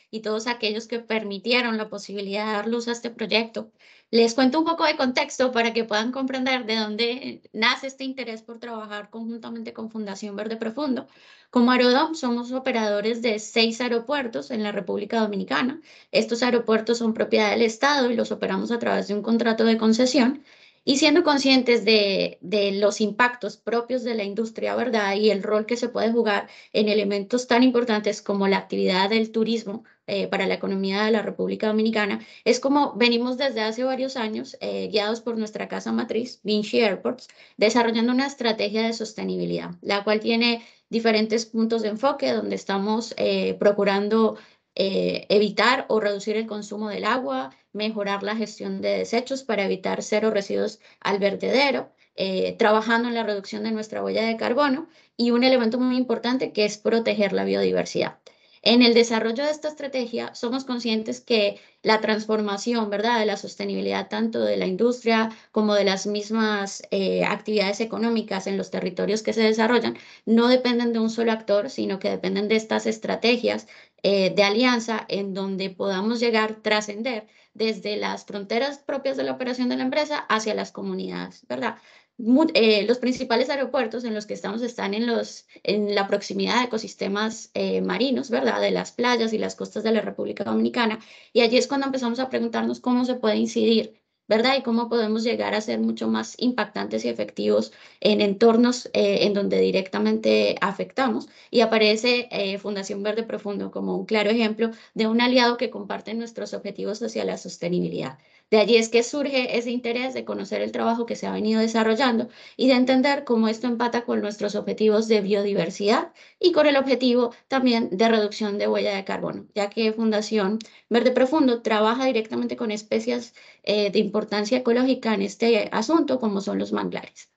y todos aquellos que permitieron la posibilidad de dar luz a este proyecto. Les cuento un poco de contexto para que puedan comprender de dónde nace este interés por trabajar conjuntamente con Fundación Verde Profundo. Como Aerodom somos operadores de seis aeropuertos en la República Dominicana. Estos aeropuertos son propiedad del Estado y los operamos a través de un contrato de concesión y siendo conscientes de, los impactos propios de la industria, ¿verdad? Y el rol que se puede jugar en elementos tan importantes como la actividad del turismo eh, para la economía de la República Dominicana, es como venimos desde hace varios años, eh, guiados por nuestra casa matriz, Vinci Airports, desarrollando una estrategia de sostenibilidad, la cual tiene diferentes puntos de enfoque donde estamos eh, procurando eh, evitar o reducir el consumo del agua, mejorar la gestión de desechos para evitar cero residuos al vertedero, eh, trabajando en la reducción de nuestra huella de carbono y un elemento muy importante que es proteger la biodiversidad. En el desarrollo de esta estrategia somos conscientes que la transformación, ¿verdad?, de la sostenibilidad tanto de la industria como de las mismas eh, actividades económicas en los territorios que se desarrollan no dependen de un solo actor, sino que dependen de estas estrategias eh, de alianza en donde podamos llegar, trascender desde las fronteras propias de la operación de la empresa hacia las comunidades, ¿verdad? Eh, los principales aeropuertos en los que estamos están en, en la proximidad de ecosistemas eh, marinos, ¿verdad? De las playas y las costas de la República Dominicana. Y allí es cuando empezamos a preguntarnos cómo se puede incidir, ¿verdad? Y cómo podemos llegar a ser mucho más impactantes y efectivos en entornos eh, en donde directamente afectamos. Y aparece Fundación Verde Profundo como un claro ejemplo de un aliado que comparte nuestros objetivos hacia la sostenibilidad. De allí es que surge ese interés de conocer el trabajo que se ha venido desarrollando y de entender cómo esto empata con nuestros objetivos de biodiversidad y con el objetivo también de reducción de huella de carbono, ya que Fundación Verde Profundo trabaja directamente con especies eh, de importancia ecológica en este asunto, como son los manglares.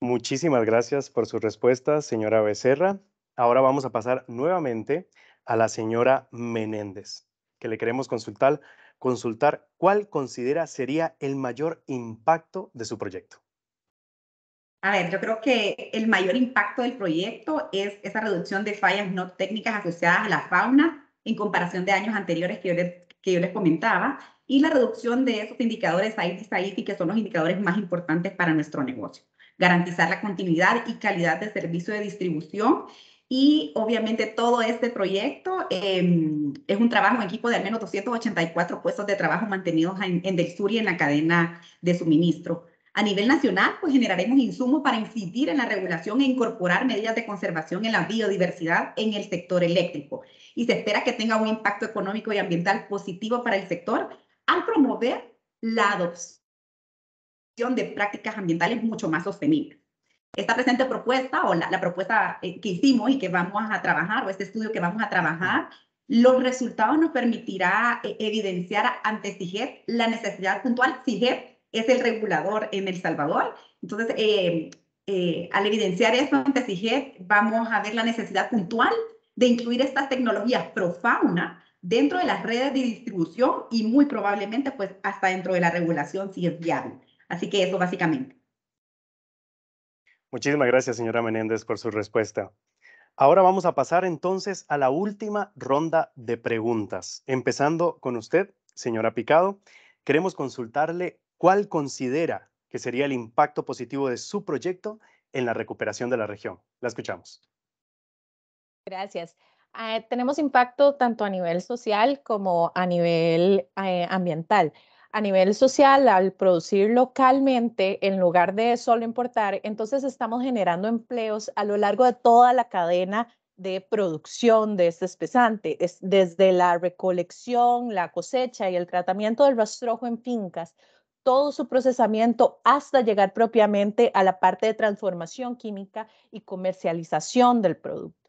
Muchísimas gracias por su respuesta, señora Becerra. Ahora vamos a pasar nuevamente a la señora Menéndez que le queremos consultar, consultar cuál considera sería el mayor impacto de su proyecto. A ver, yo creo que el mayor impacto del proyecto es esa reducción de fallas no técnicas asociadas a la fauna en comparación de años anteriores que yo les, que yo les comentaba y la reducción de esos indicadores ahí y que son los indicadores más importantes para nuestro negocio garantizar la continuidad y calidad del servicio de distribución y obviamente todo este proyecto em, es un trabajo en equipo de al menos 284 puestos de trabajo mantenidos en, en Del Sur y en la cadena de suministro. A nivel nacional, pues generaremos insumos para incidir en la regulación e incorporar medidas de conservación en la biodiversidad en el sector eléctrico. Y se espera que tenga un impacto económico y ambiental positivo para el sector al promover la adopción de prácticas ambientales mucho más sostenibles esta presente propuesta o la, propuesta eh, que hicimos y que vamos a trabajar o este estudio que vamos a trabajar, los resultados nos permitirá eh, evidenciar ante CIGEP la necesidad puntual. CIGEP es el regulador en El Salvador. Entonces, eh, al evidenciar eso ante CIGEP, vamos a ver la necesidad puntual de incluir estas tecnologías profauna dentro de las redes de distribución y muy probablemente pues hasta dentro de la regulación si es viable. Así que eso básicamente. Muchísimas gracias, señora Menéndez, por su respuesta. Ahora vamos a pasar entonces a la última ronda de preguntas. Empezando con usted, señora Picado, queremos consultarle cuál considera que sería el impacto positivo de su proyecto en la recuperación de la región. La escuchamos. Gracias. Ah, tenemos impacto tanto a nivel social como a nivel eh, ambiental a nivel social, al producir localmente, en lugar de solo importar, entonces estamos generando empleos a lo largo de toda la cadena de producción de este espesante, desde la recolección, la cosecha y el tratamiento del rastrojo en fincas, todo su procesamiento hasta llegar propiamente a la parte de transformación química y comercialización del producto.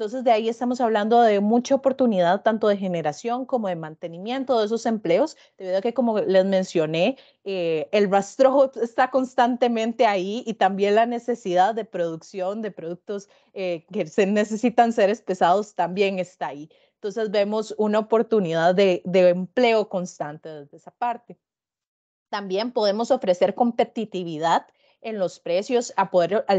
Entonces, de ahí estamos hablando de mucha oportunidad, tanto de generación como de mantenimiento de esos empleos, debido a que, como les mencioné, eh, el rastrojo está constantemente ahí y también la necesidad de producción de productos eh, que se necesitan ser pesados también está ahí. Entonces, vemos una oportunidad de empleo constante desde esa parte. También podemos ofrecer competitividad en los precios al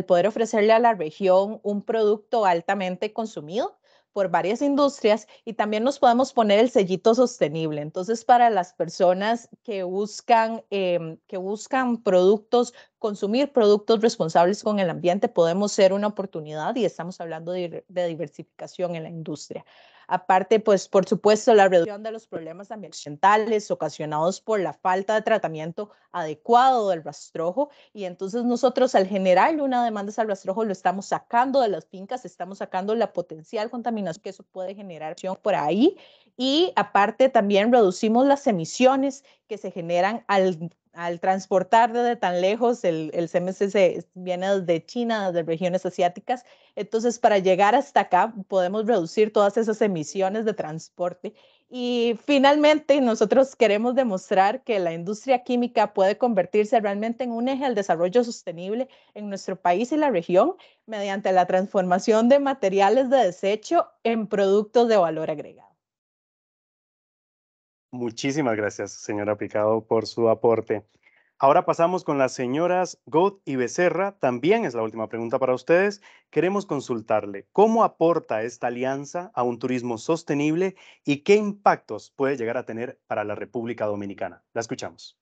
poder ofrecerle a la región un producto altamente consumido por varias industrias y también nos podemos poner el sellito sostenible. Entonces, para las personas que buscan, em, que buscan productos, consumir productos responsables con el ambiente, podemos ser una oportunidad y estamos hablando de diversificación en la industria. Aparte, pues por supuesto, la reducción de los problemas ambientales ocasionados por la falta de tratamiento adecuado del rastrojo. Y entonces nosotros al general una demanda al rastrojo lo estamos sacando de las fincas, estamos sacando la potencial contaminación que eso puede generar por ahí. Y aparte también reducimos las emisiones que se generan al al transportar desde tan lejos, el, el viene desde China, desde regiones asiáticas, entonces para llegar hasta acá podemos reducir todas esas emisiones de transporte. Y finalmente nosotros queremos demostrar que la industria química puede convertirse realmente en un eje al desarrollo sostenible en nuestro país y la región mediante la transformación de materiales de desecho en productos de valor agregado. Muchísimas gracias, señora Picado, por su aporte. Ahora pasamos con las señoras God y Becerra. También es la última pregunta para ustedes. Queremos consultarle cómo aporta esta alianza a un turismo sostenible y qué impactos puede llegar a tener para la República Dominicana. La escuchamos.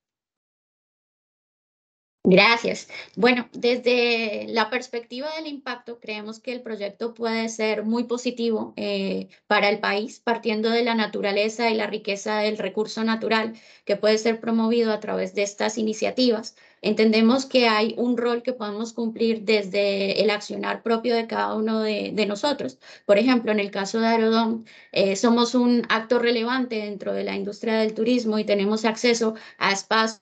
Gracias. Bueno, desde la perspectiva del impacto, creemos que el proyecto puede ser muy positivo eh, para el país, partiendo de la naturaleza y la riqueza del recurso natural que puede ser promovido a través de estas iniciativas. Entendemos que hay un rol que podemos cumplir desde el accionar propio de cada uno de, nosotros. Por ejemplo, en el caso de Aerodón, eh, somos un actor relevante dentro de la industria del turismo y tenemos acceso a espacios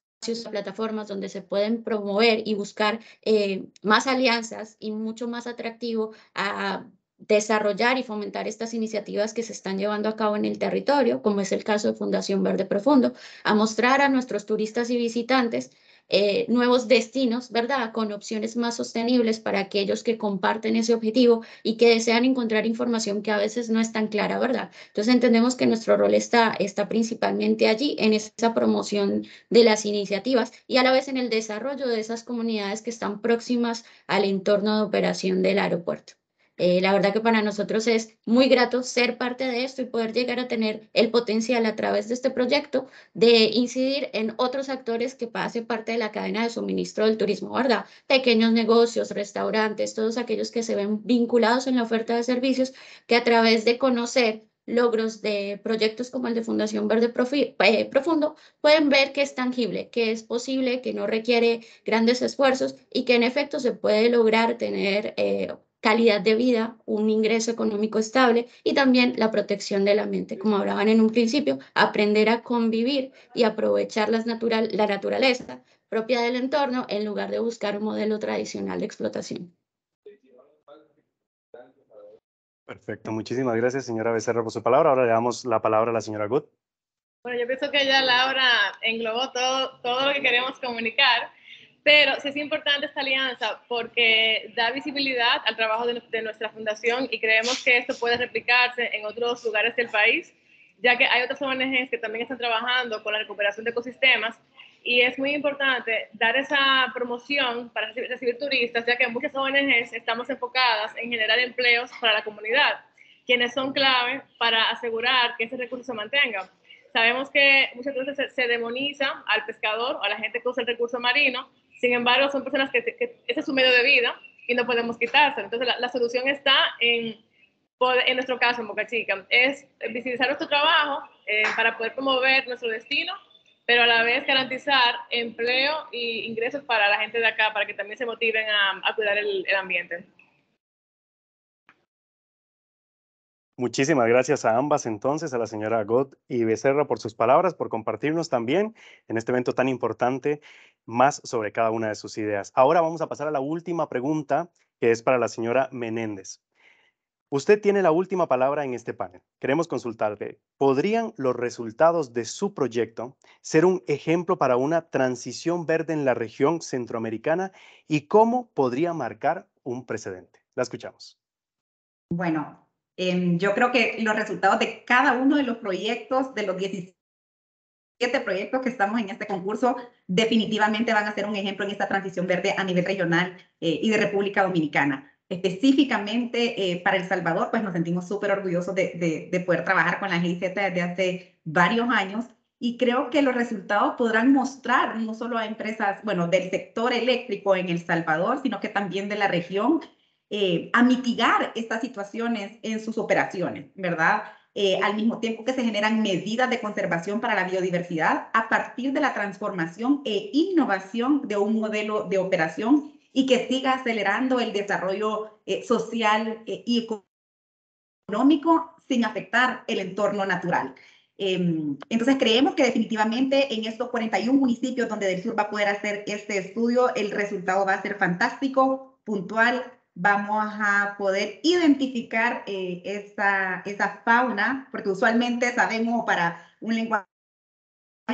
plataformas donde se pueden promover y buscar eh, más alianzas y mucho más atractivo a desarrollar y fomentar estas iniciativas que se están llevando a cabo en el territorio, como es el caso de Fundación Verde Profundo, a mostrar a nuestros turistas y visitantes eh, nuevos destinos, ¿verdad? Con opciones más sostenibles para aquellos que comparten ese objetivo y que desean encontrar información que a veces no es tan clara, ¿verdad? Entonces entendemos que nuestro rol está, está principalmente allí, en esa promoción de las iniciativas y a la vez en el desarrollo de esas comunidades que están próximas al entorno de operación del aeropuerto. Eh, la verdad que para nosotros es muy grato ser parte de esto y poder llegar a tener el potencial a través de este proyecto de incidir en otros actores que pasen parte de la cadena de suministro del turismo, ¿verdad? Pequeños negocios, restaurantes, todos aquellos que se ven vinculados en la oferta de servicios, que a través de conocer logros de proyectos como el de Fundación Verde eh, Profundo, pueden ver que es tangible, que es posible, que no requiere grandes esfuerzos y que en efecto se puede lograr tener eh, calidad de vida, un ingreso económico estable y también la protección del ambiente. Como hablaban en un principio, aprender a convivir y aprovechar las natural, la naturaleza propia del entorno en lugar de buscar un modelo tradicional de explotación. Perfecto, muchísimas gracias señora Becerra por su palabra. Ahora le damos la palabra a la señora Good. Bueno, yo pienso que ya Laura englobó todo, todo lo que queremos comunicar. Pero sí es importante esta alianza porque da visibilidad al trabajo de, nuestra fundación y creemos que esto puede replicarse en otros lugares del país, ya que hay otras ONGs que también están trabajando con la recuperación de ecosistemas y es muy importante dar esa promoción para recibir, turistas, ya que muchas ONGs estamos enfocadas en generar empleos para la comunidad, quienes son clave para asegurar que ese recurso se mantenga. Sabemos que muchas veces se demoniza al pescador o a la gente que usa el recurso marino, sin embargo, son personas que, ese es su medio de vida y no podemos quitárselo. Entonces, la, solución está en, en nuestro caso, en Boca Chica, es visibilizar nuestro trabajo eh, para poder promover nuestro destino, pero a la vez garantizar empleo e ingresos para la gente de acá, para que también se motiven a, cuidar el ambiente. Muchísimas gracias a ambas entonces, a la señora Gott y Becerra por sus palabras, por compartirnos también en este evento tan importante más sobre cada una de sus ideas. Ahora vamos a pasar a la última pregunta que es para la señora Menéndez. Usted tiene la última palabra en este panel. Queremos consultarle, ¿podrían los resultados de su proyecto ser un ejemplo para una transición verde en la región centroamericana y cómo podría marcar un precedente? La escuchamos. Bueno, Em, yo creo que los resultados de cada uno de los proyectos, de los 17 proyectos que estamos en este concurso, definitivamente van a ser un ejemplo en esta transición verde a nivel regional eh, y de República Dominicana. Específicamente eh, para El Salvador, pues nos sentimos súper orgullosos de, poder trabajar con la GIZ desde hace varios años y creo que los resultados podrán mostrar no solo a empresas, bueno, del sector eléctrico en El Salvador, sino que también de la región eh, a mitigar estas situaciones en sus operaciones, ¿verdad? Eh, al mismo tiempo que se generan medidas de conservación para la biodiversidad a partir de la transformación e innovación de un modelo de operación y que siga acelerando el desarrollo eh, social y económico sin afectar el entorno natural. Em, entonces creemos que definitivamente en estos 41 municipios donde del sur va a poder hacer este estudio, el resultado va a ser fantástico, puntual, vamos a poder identificar eh, esa, fauna, porque usualmente sabemos para un lenguaje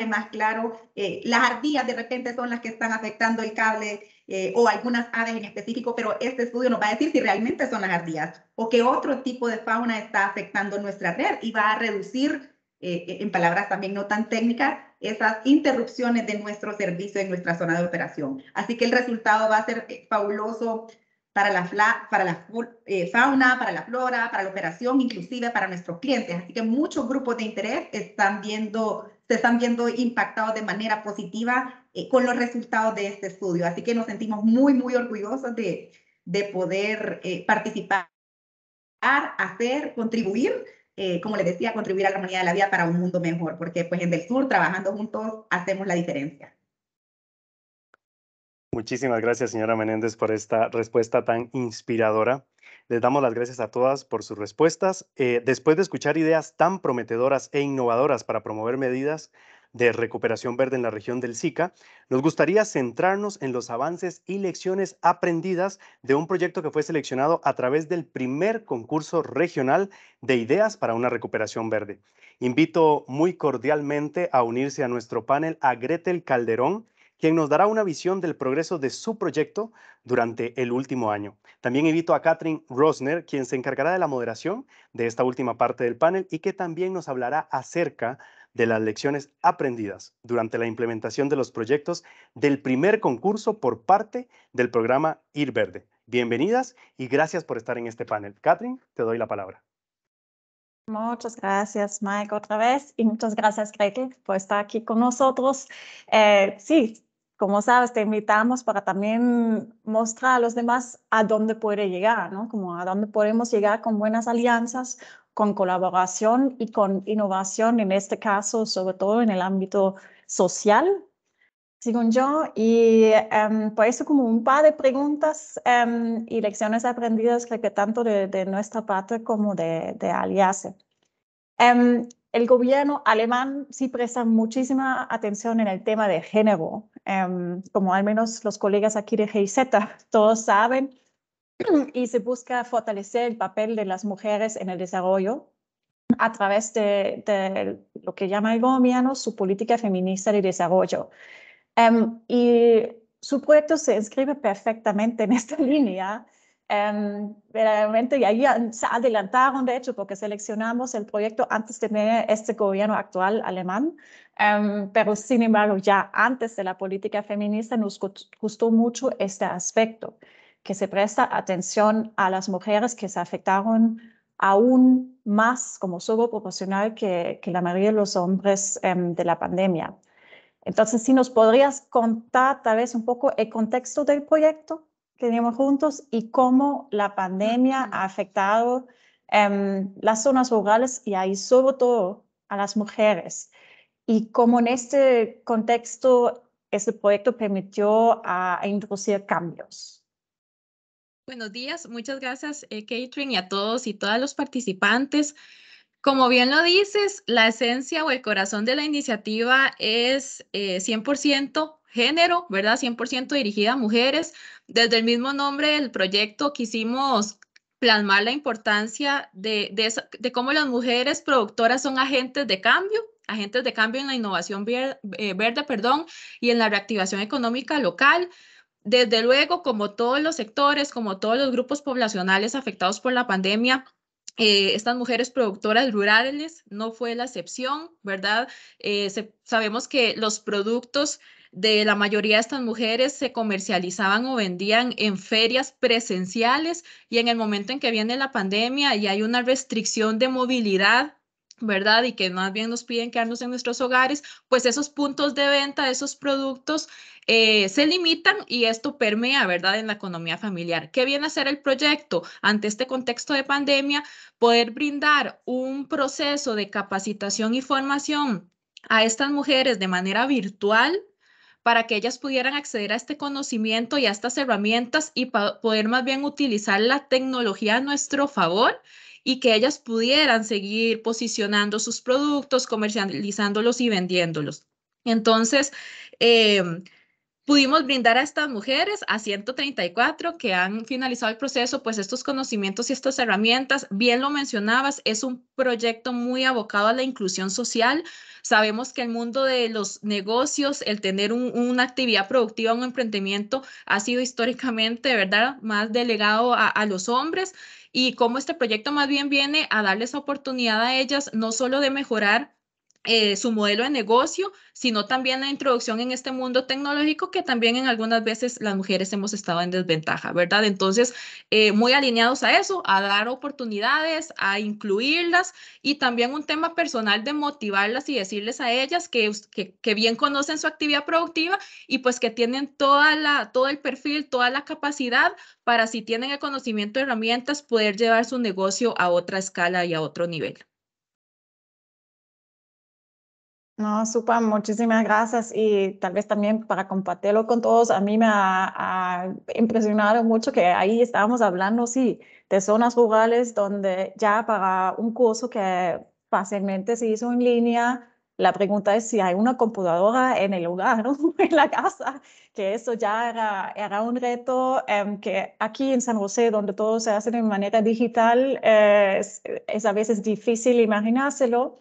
más claro, eh, las ardillas de repente son las que están afectando el cable eh, o algunas aves en específico, pero este estudio nos va a decir si realmente son las ardillas o qué otro tipo de fauna está afectando nuestra red y va a reducir, en palabras también no tan técnicas, esas interrupciones de nuestro servicio en nuestra zona de operación. Así que el resultado va a ser fabuloso para la, para la eh, fauna, para la flora, para la operación, inclusive para nuestros clientes. Así que muchos grupos de interés están viendo, se están viendo impactados de manera positiva eh, con los resultados de este estudio. Así que nos sentimos muy, muy orgullosos de, de poder eh, participar, hacer, contribuir. como les decía, contribuir a la humanidad de la vida para un mundo mejor, porque pues en el Sur, trabajando juntos, hacemos la diferencia. Muchísimas gracias, señora Menéndez, por esta respuesta tan inspiradora. Les damos las gracias a todas por sus respuestas. Eh, después de escuchar ideas tan prometedoras e innovadoras para promover medidas de recuperación verde en la región del SICA, nos gustaría centrarnos en los avances y lecciones aprendidas de un proyecto que fue seleccionado a través del primer concurso regional de ideas para una recuperación verde. Invito muy cordialmente a unirse a nuestro panel a Gretel Calderón, quien nos dará una visión del progreso de su proyecto durante el último año. También invito a Katrin Rosner, quien se encargará de la moderación de esta última parte del panel y que también nos hablará acerca de las lecciones aprendidas durante la implementación de los proyectos del primer concurso por parte del programa Ir Verde. Bienvenidas y gracias por estar en este panel. Katrin, te doy la palabra. Muchas gracias, Mike, otra vez, y muchas gracias, Gretel, por estar aquí con nosotros. Eh, sí, como sabes, te invitamos para también mostrar a los demás a dónde puede llegar, ¿no? Como a dónde podemos llegar con buenas alianzas, con colaboración y con innovación, en este caso, sobre todo en el ámbito social, según yo. Y em, por pues eso como un par de preguntas em, y lecciones aprendidas, creo que tanto de, nuestra parte como de, Aliase. Em, el gobierno alemán sí presta muchísima atención en el tema de género. Em, como al menos los colegas aquí de GIZ todos saben, y se busca fortalecer el papel de las mujeres en el desarrollo a través de, lo que llama el gobierno su política feminista de desarrollo. Em, y su proyecto se inscribe perfectamente en esta línea Em, y ahí se adelantaron, de hecho, porque seleccionamos el proyecto antes de tener este gobierno actual alemán, em, pero sin embargo ya antes de la política feminista nos gustó mucho este aspecto, que se presta atención a las mujeres que se afectaron aún más como subproporcional proporcional que, la mayoría de los hombres em, de la pandemia. Entonces, si nos podrías contar tal vez un poco el contexto del proyecto teníamos juntos y cómo la pandemia ha afectado em, las zonas rurales y ahí sobre todo a las mujeres. Y cómo en este contexto este proyecto permitió a, introducir cambios. Buenos días, muchas gracias Catherine eh, y a todos y todas los participantes. Como bien lo dices, la esencia o el corazón de la iniciativa es 100% eh, género, ¿verdad? 100% dirigida a mujeres. Desde el mismo nombre del proyecto quisimos plasmar la importancia de, de, cómo las mujeres productoras son agentes de cambio, agentes de cambio en la innovación eh, verde, perdón, y en la reactivación económica local. Desde luego, como todos los sectores, como todos los grupos poblacionales afectados por la pandemia, eh, estas mujeres productoras rurales no fue la excepción, ¿verdad? Eh, sabemos que los productos de la mayoría de estas mujeres se comercializaban o vendían en ferias presenciales y en el momento en que viene la pandemia y hay una restricción de movilidad ¿verdad? Y que más bien nos piden quedarnos en nuestros hogares, pues esos puntos de venta esos productos eh, se limitan y esto permea, ¿verdad?, en la economía familiar. ¿Qué viene a ser el proyecto ante este contexto de pandemia? Poder brindar un proceso de capacitación y formación a estas mujeres de manera virtual, para que ellas pudieran acceder a este conocimiento y a estas herramientas y poder más bien utilizar la tecnología a nuestro favor y que ellas pudieran seguir posicionando sus productos, comercializándolos y vendiéndolos. Entonces, em, pudimos brindar a estas mujeres, a 134 que han finalizado el proceso, pues estos conocimientos y estas herramientas, bien lo mencionabas, es un proyecto muy abocado a la inclusión social, Sabemos que el mundo de los negocios, el tener una actividad productiva, un emprendimiento, ha sido históricamente, ¿verdad?, más delegado a, a los hombres y cómo este proyecto más bien viene a darles oportunidad a ellas, no solo de mejorar eh, su modelo de negocio, sino también la introducción en este mundo tecnológico que también en algunas veces las mujeres hemos estado en desventaja, ¿verdad? Entonces, eh, muy alineados a eso, a dar oportunidades, a incluirlas y también un tema personal de motivarlas y decirles a ellas que, que, que bien conocen su actividad productiva y pues que tienen toda la, todo el perfil, toda la capacidad para si tienen el conocimiento de herramientas poder llevar su negocio a otra escala y a otro nivel. No, Supa, muchísimas gracias y tal vez también para compartirlo con todos, a mí me ha, impresionado mucho que ahí estábamos hablando, sí, de zonas rurales donde ya para un curso que fácilmente se hizo en línea, la pregunta es si hay una computadora en el hogar, en la casa, que eso ya era, un reto em, que aquí en San José, donde todo se hace de manera digital, es, es a veces difícil imaginárselo.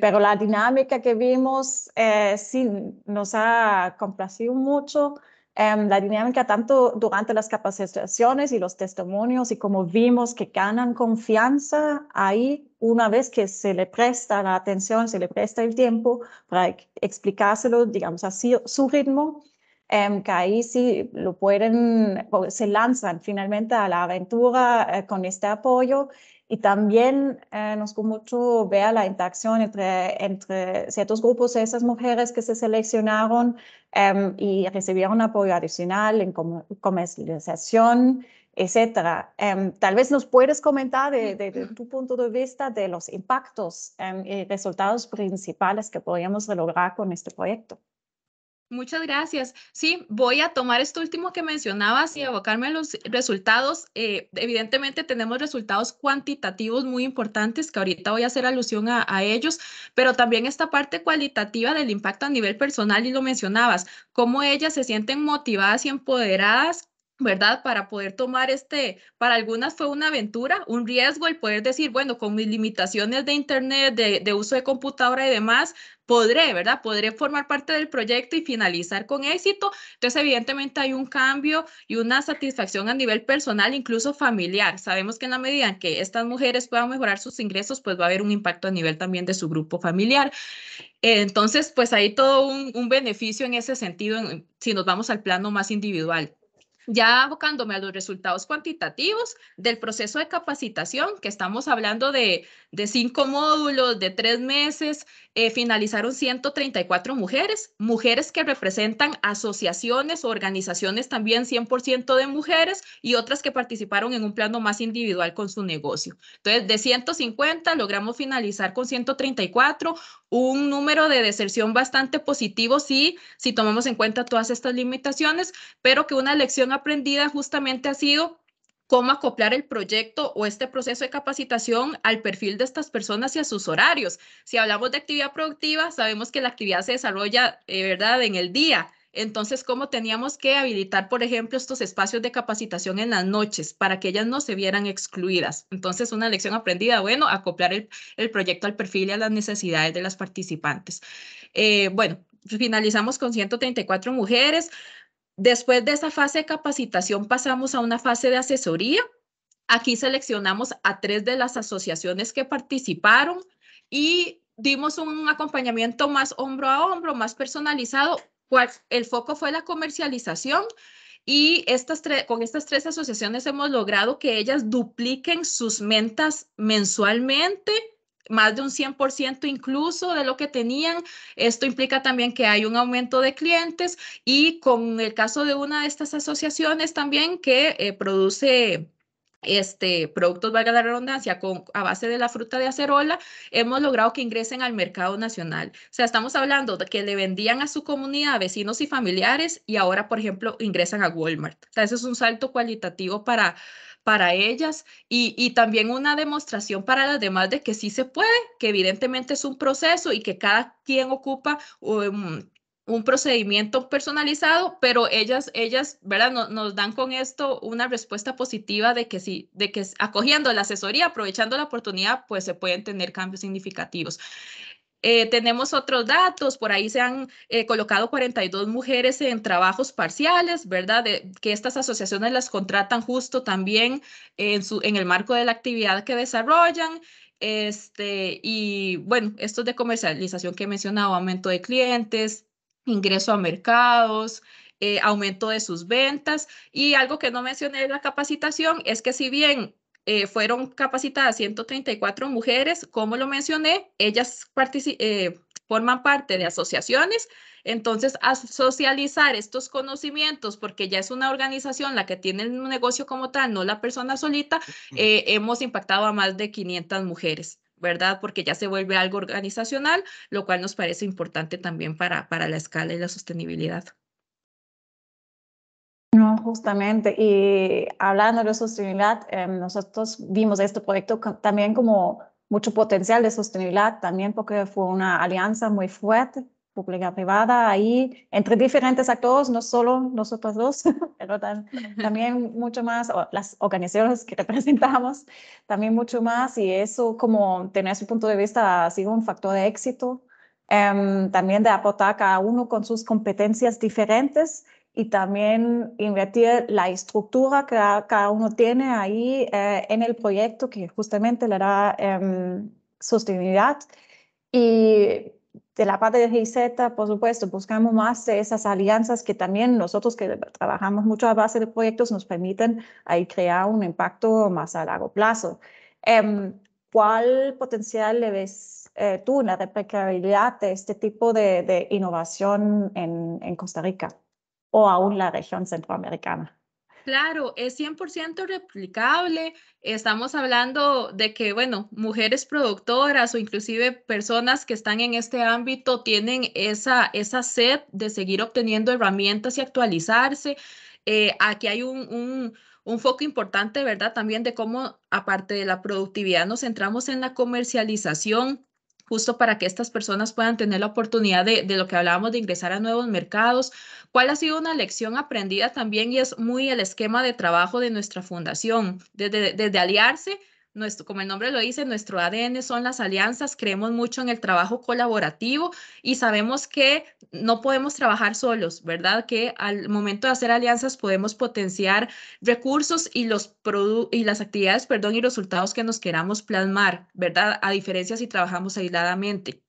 Pero la dinámica que vimos eh, sí nos ha complacido mucho. Em, la dinámica tanto durante las capacitaciones y los testimonios y como vimos que ganan confianza ahí una vez que se le presta la atención, se le presta el tiempo para explicárselo, digamos así, su ritmo, em, que ahí sí lo pueden, se lanzan finalmente a la aventura eh, con este apoyo y también eh, nos gustó mucho ver la interacción entre, entre ciertos grupos de esas mujeres que se seleccionaron em, y recibieron apoyo adicional en comercialización, etcétera. Em, tal vez nos puedes comentar desde tu punto de vista de los impactos em, y resultados principales que podríamos lograr con este proyecto. Muchas gracias. Sí, voy a tomar esto último que mencionabas y abocarme a los resultados. Eh, evidentemente tenemos resultados cuantitativos muy importantes, que ahorita voy a hacer alusión a, ellos, pero también esta parte cualitativa del impacto a nivel personal y lo mencionabas, cómo ellas se sienten motivadas y empoderadas ¿verdad? Para poder tomar este, para algunas fue una aventura, un riesgo el poder decir, bueno, con mis limitaciones de Internet, de, uso de computadora y demás, podré, ¿verdad? Podré formar parte del proyecto y finalizar con éxito. Entonces, evidentemente hay un cambio y una satisfacción a nivel personal, incluso familiar. Sabemos que en la medida en que estas mujeres puedan mejorar sus ingresos, pues va a haber un impacto a nivel también de su grupo familiar. Entonces, pues hay todo un, beneficio en ese sentido si nos vamos al plano más individual. Ya abocándome a los resultados cuantitativos del proceso de capacitación, que estamos hablando de de cinco módulos de tres meses, eh, finalizaron 134 mujeres, mujeres que representan asociaciones, organizaciones también 100% de mujeres y otras que participaron en un plano más individual con su negocio. Entonces, de 150 logramos finalizar con 134, un número de deserción bastante positivo, sí, si tomamos en cuenta todas estas limitaciones, pero que una lección aprendida justamente ha sido cómo acoplar el proyecto o este proceso de capacitación al perfil de estas personas y a sus horarios. Si hablamos de actividad productiva, sabemos que la actividad se desarrolla, eh, ¿verdad?, en el día. Entonces, ¿cómo teníamos que habilitar, por ejemplo, estos espacios de capacitación en las noches para que ellas no se vieran excluidas? Entonces, una lección aprendida, bueno, acoplar el, proyecto al perfil y a las necesidades de las participantes. Eh, bueno, finalizamos con 134 mujeres. Después de esa fase de capacitación pasamos a una fase de asesoría. Aquí seleccionamos a tres de las asociaciones que participaron y dimos un acompañamiento más hombro a hombro, más personalizado. El foco fue la comercialización y con estas tres asociaciones hemos logrado que ellas dupliquen sus ventas mensualmente más de un 100% incluso de lo que tenían. Esto implica también que hay un aumento de clientes y con el caso de una de estas asociaciones también que eh, produce este, productos, valga la redundancia, con, a base de la fruta de acerola, hemos logrado que ingresen al mercado nacional. O sea, estamos hablando de que le vendían a su comunidad, a vecinos y familiares, y ahora, por ejemplo, ingresan a Walmart. Entonces, es un salto cualitativo para, para ellas y, también una demostración para las demás de que sí se puede, que evidentemente es un proceso y que cada quien ocupa um, un procedimiento personalizado, pero ellas, ellas, ¿verdad? Nos, nos, dan con esto una respuesta positiva de que sí, de que acogiendo la asesoría, aprovechando la oportunidad, pues se pueden tener cambios significativos. Eh, tenemos otros datos, por ahí se han eh, colocado 42 mujeres en trabajos parciales, ¿verdad? que estas asociaciones las contratan justo también en, su, en el marco de la actividad que desarrollan. Este, y bueno, esto es de comercialización que he mencionado, aumento de clientes, ingreso a mercados, eh, aumento de sus ventas. Y algo que no mencioné en la capacitación es que si bien eh, fueron capacitadas 134 mujeres, como lo mencioné, ellas eh, forman parte de asociaciones, entonces a socializar estos conocimientos, porque ya es una organización la que tiene un negocio como tal, no la persona solita, eh, hemos impactado a más de 500 mujeres. ¿verdad? Porque ya se vuelve algo organizacional, lo cual nos parece importante también para, para la escala y la sostenibilidad justamente y hablando de sostenibilidad, em, nosotros vimos este proyecto también como mucho potencial de sostenibilidad, también porque fue una alianza muy fuerte, pública-privada, ahí entre diferentes actores, no solo nosotros dos, pero también mucho más, las organizaciones que representamos, también mucho más, y eso como tener su punto de vista ha sido un factor de éxito. Em, también de aportar cada uno con sus competencias diferentes y también invertir la estructura que cada uno tiene ahí eh, en el proyecto que justamente le da em, sostenibilidad. Y de la parte de GIZ, por supuesto, buscamos más de esas alianzas que también nosotros que trabajamos mucho a base de proyectos nos permiten ahí crear un impacto más a largo plazo. Em, ¿Cuál potencial le ves eh, tú en la replicabilidad de este tipo de, innovación en Costa Rica? o aún la región centroamericana. Claro, es 100% replicable. Estamos hablando de que, bueno, mujeres productoras o inclusive personas que están en este ámbito tienen esa, esa sed de seguir obteniendo herramientas y actualizarse. Eh, aquí hay un, un, un, foco importante, ¿verdad? También de cómo, aparte de la productividad, nos centramos en la comercialización justo para que estas personas puedan tener la oportunidad de, de lo que hablábamos de ingresar a nuevos mercados. ¿Cuál ha sido una lección aprendida también? Y es muy el esquema de trabajo de nuestra fundación, desde, desde aliarse como el nombre lo dice, nuestro ADN son las alianzas, creemos mucho en el trabajo colaborativo y sabemos que no podemos trabajar solos, ¿verdad? Que al momento de hacer alianzas podemos potenciar recursos y, los y las actividades, perdón, y resultados que nos queramos plasmar, ¿verdad? A diferencia si trabajamos aisladamente.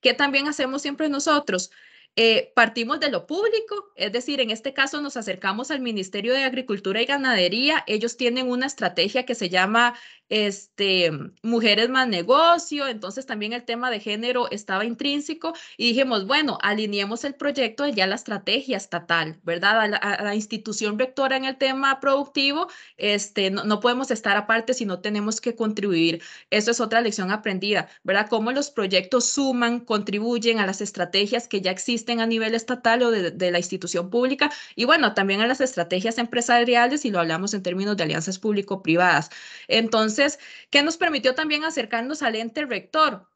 ¿Qué también hacemos siempre nosotros? Eh, partimos de lo público, es decir, en este caso nos acercamos al Ministerio de Agricultura y Ganadería, ellos tienen una estrategia que se llama este, mujeres más negocio, entonces también el tema de género estaba intrínseco y dijimos, bueno, alineemos el proyecto ya a la estrategia estatal, ¿verdad? A la, institución rectora en el tema productivo, este, no, podemos estar aparte si no tenemos que contribuir. Eso es otra lección aprendida, ¿verdad? Cómo los proyectos suman, contribuyen a las estrategias que ya existen a nivel estatal o de, de la institución pública y bueno, también a las estrategias empresariales y lo hablamos en términos de alianzas público-privadas. Entonces, entonces, ¿qué nos permitió también acercarnos al ente rector?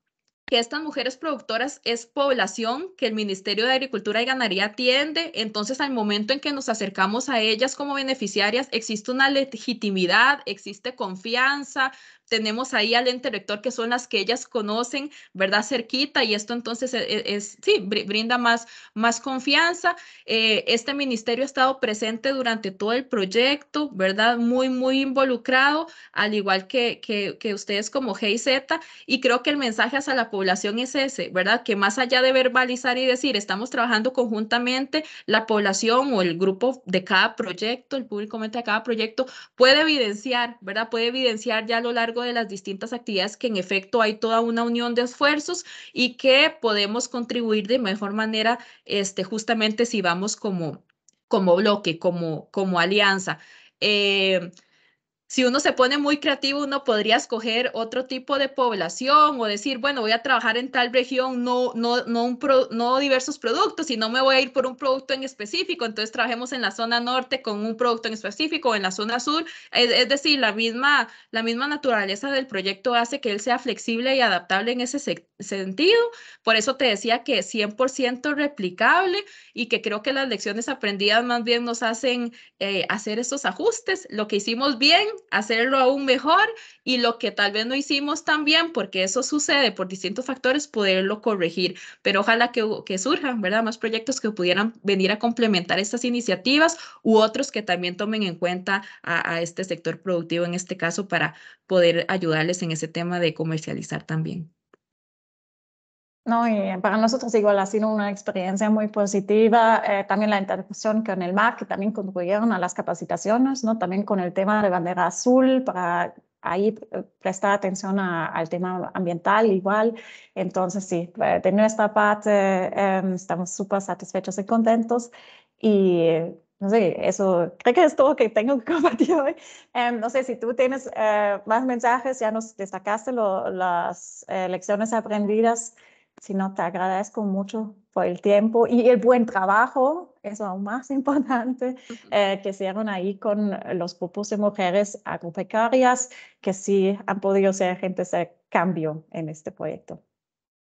que estas mujeres productoras es población que el Ministerio de Agricultura y Ganadería atiende, entonces al momento en que nos acercamos a ellas como beneficiarias existe una legitimidad, existe confianza, tenemos ahí al ente rector, que son las que ellas conocen, ¿verdad? Cerquita, y esto entonces e, e, es, sí, brinda más, más confianza. Eh, este ministerio ha estado presente durante todo el proyecto, ¿verdad? Muy, muy involucrado, al igual que, que, que ustedes como GIZ, y creo que el mensaje hacia la población es ese, ¿verdad? Que más allá de verbalizar y decir, estamos trabajando conjuntamente, la población o el grupo de cada proyecto, el público de cada proyecto, puede evidenciar, ¿verdad? Puede evidenciar ya a lo largo de las distintas actividades que en efecto hay toda una unión de esfuerzos y que podemos contribuir de mejor manera este, justamente si vamos como, como bloque, como, como alianza. Eh, si uno se pone muy creativo, uno podría escoger otro tipo de población o decir, bueno, voy a trabajar en tal región, no, no, no, un no diversos productos, sino me voy a ir por un producto en específico. Entonces, trabajemos en la zona norte con un producto en específico, o en la zona sur. Es, decir, la misma, la misma naturaleza del proyecto hace que él sea flexible y adaptable en ese sentido. Por eso te decía que 100% replicable y que creo que las lecciones aprendidas más bien nos hacen eh, hacer esos ajustes. Lo que hicimos bien hacerlo aún mejor y lo que tal vez no hicimos tan bien, porque eso sucede por distintos factores, poderlo corregir. Pero ojalá que, que surjan, ¿verdad? Más proyectos que pudieran venir a complementar estas iniciativas u otros que también tomen en cuenta a este sector productivo, en este caso, para poder ayudarles en ese tema de comercializar también. Y para nosotros igual ha sido una experiencia muy positiva, eh, también la interacción con el MAC, que también contribuyeron a las capacitaciones, ¿no? También con el tema de bandera azul, para ahí eh, prestar atención al tema ambiental igual. Entonces, sí, eh, de nuestra parte em, estamos súper satisfechos y contentos y no sé, eso creo que es todo que tengo que compartir hoy. Em, no sé si tú tienes más mensajes, ya nos destacaste las lecciones aprendidas sino te agradezco mucho por el tiempo y el buen trabajo, eso aún más importante, eh, que hicieron ahí con los grupos de mujeres agropecarias, que sí han podido ser agentes de cambio en este proyecto.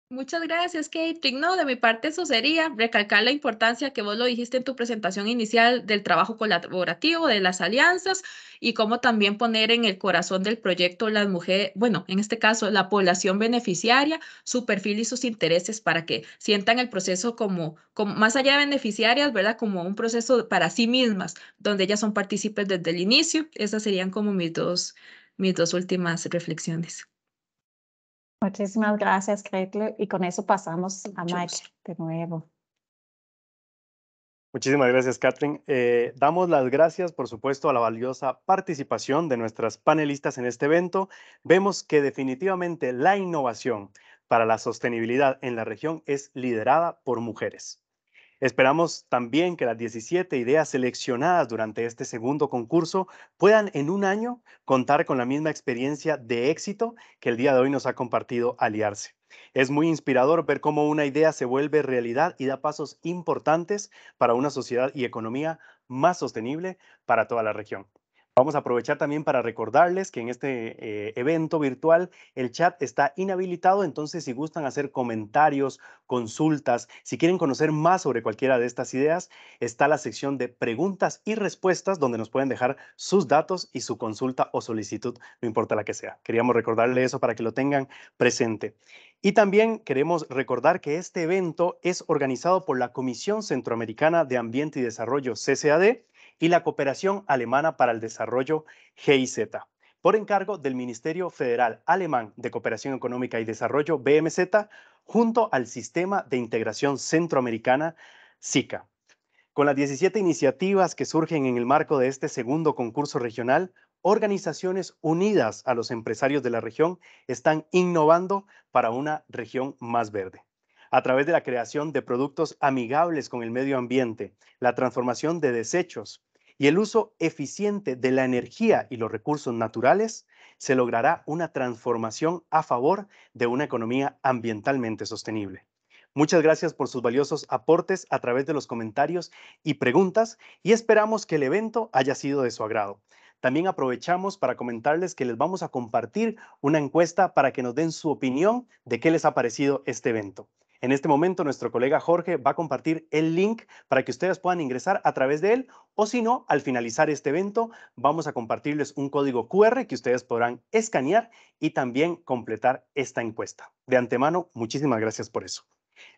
Muchas gracias, Kate. No, de mi parte eso sería recalcar la importancia que vos lo dijiste en tu presentación inicial del trabajo colaborativo, de las alianzas y cómo también poner en el corazón del proyecto las mujeres, bueno, en este caso la población beneficiaria, su perfil y sus intereses para que sientan el proceso como, más allá de beneficiarias, ¿verdad? Como un proceso para sí mismas, donde ellas son partícipes desde el inicio. Esas serían como mis dos, mis dos últimas reflexiones. Muchísimas gracias, Gretle. Y con eso pasamos a Mike de nuevo. Muchísimas gracias, Catherine. Eh, damos las gracias, por supuesto, a la valiosa participación de nuestras panelistas en este evento. Vemos que definitivamente la innovación para la sostenibilidad en la región es liderada por mujeres. Esperamos también que las 17 ideas seleccionadas durante este segundo concurso puedan en un año contar con la misma experiencia de éxito que el día de hoy nos ha compartido Aliarse. Es muy inspirador ver cómo una idea se vuelve realidad y da pasos importantes para una sociedad y economía más sostenible para toda la región. Vamos a aprovechar también para recordarles que en este eh, evento virtual el chat está inhabilitado, entonces si gustan hacer comentarios, consultas, si quieren conocer más sobre cualquiera de estas ideas, está la sección de preguntas y respuestas donde nos pueden dejar sus datos y su consulta o solicitud, no importa la que sea. Queríamos recordarle eso para que lo tengan presente. Y también queremos recordar que este evento es organizado por la Comisión Centroamericana de Ambiente y Desarrollo, CCAD, y la Cooperación Alemana para el Desarrollo GIZ, por encargo del Ministerio Federal Alemán de Cooperación Económica y Desarrollo BMZ, junto al Sistema de Integración Centroamericana SICA. Con las 17 iniciativas que surgen en el marco de este segundo concurso regional, organizaciones unidas a los empresarios de la región están innovando para una región más verde. A través de la creación de productos amigables con el medio ambiente, la transformación de desechos y el uso eficiente de la energía y los recursos naturales, se logrará una transformación a favor de una economía ambientalmente sostenible. Muchas gracias por sus valiosos aportes a través de los comentarios y preguntas y esperamos que el evento haya sido de su agrado. También aprovechamos para comentarles que les vamos a compartir una encuesta para que nos den su opinión de qué les ha parecido este evento. En este momento, nuestro colega Jorge va a compartir el link para que ustedes puedan ingresar a través de él o si no, al finalizar este evento, vamos a compartirles un código QR que ustedes podrán escanear y también completar esta encuesta. De antemano, muchísimas gracias por eso.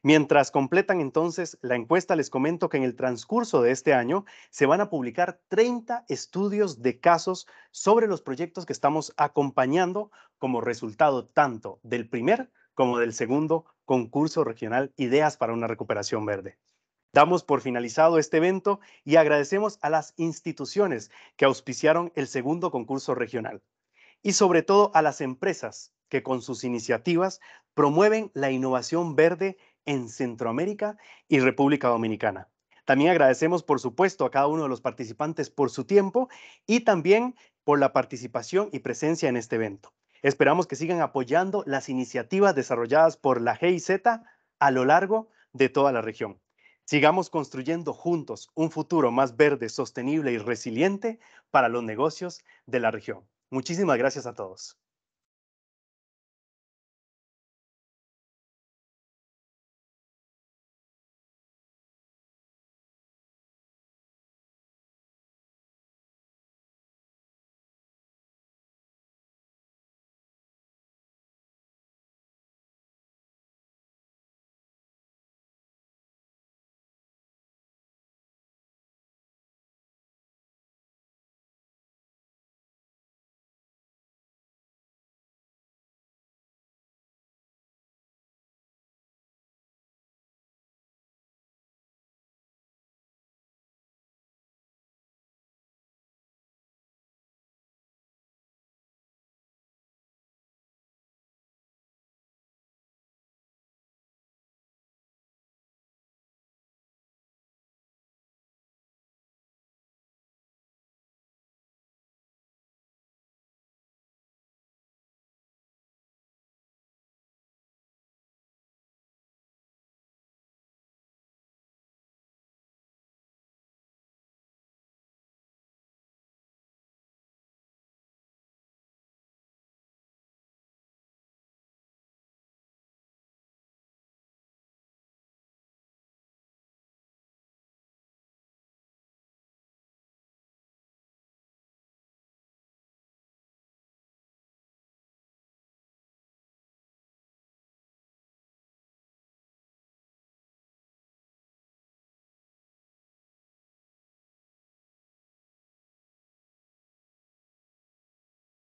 Mientras completan entonces la encuesta, les comento que en el transcurso de este año se van a publicar 30 estudios de casos sobre los proyectos que estamos acompañando como resultado tanto del primer como del segundo concurso regional Ideas para una recuperación verde. Damos por finalizado este evento y agradecemos a las instituciones que auspiciaron el segundo concurso regional y sobre todo a las empresas que con sus iniciativas promueven la innovación verde en Centroamérica y República Dominicana. También agradecemos, por supuesto, a cada uno de los participantes por su tiempo y también por la participación y presencia en este evento. Esperamos que sigan apoyando las iniciativas desarrolladas por la GIZ a lo largo de toda la región. Sigamos construyendo juntos un futuro más verde, sostenible y resiliente para los negocios de la región. Muchísimas gracias a todos.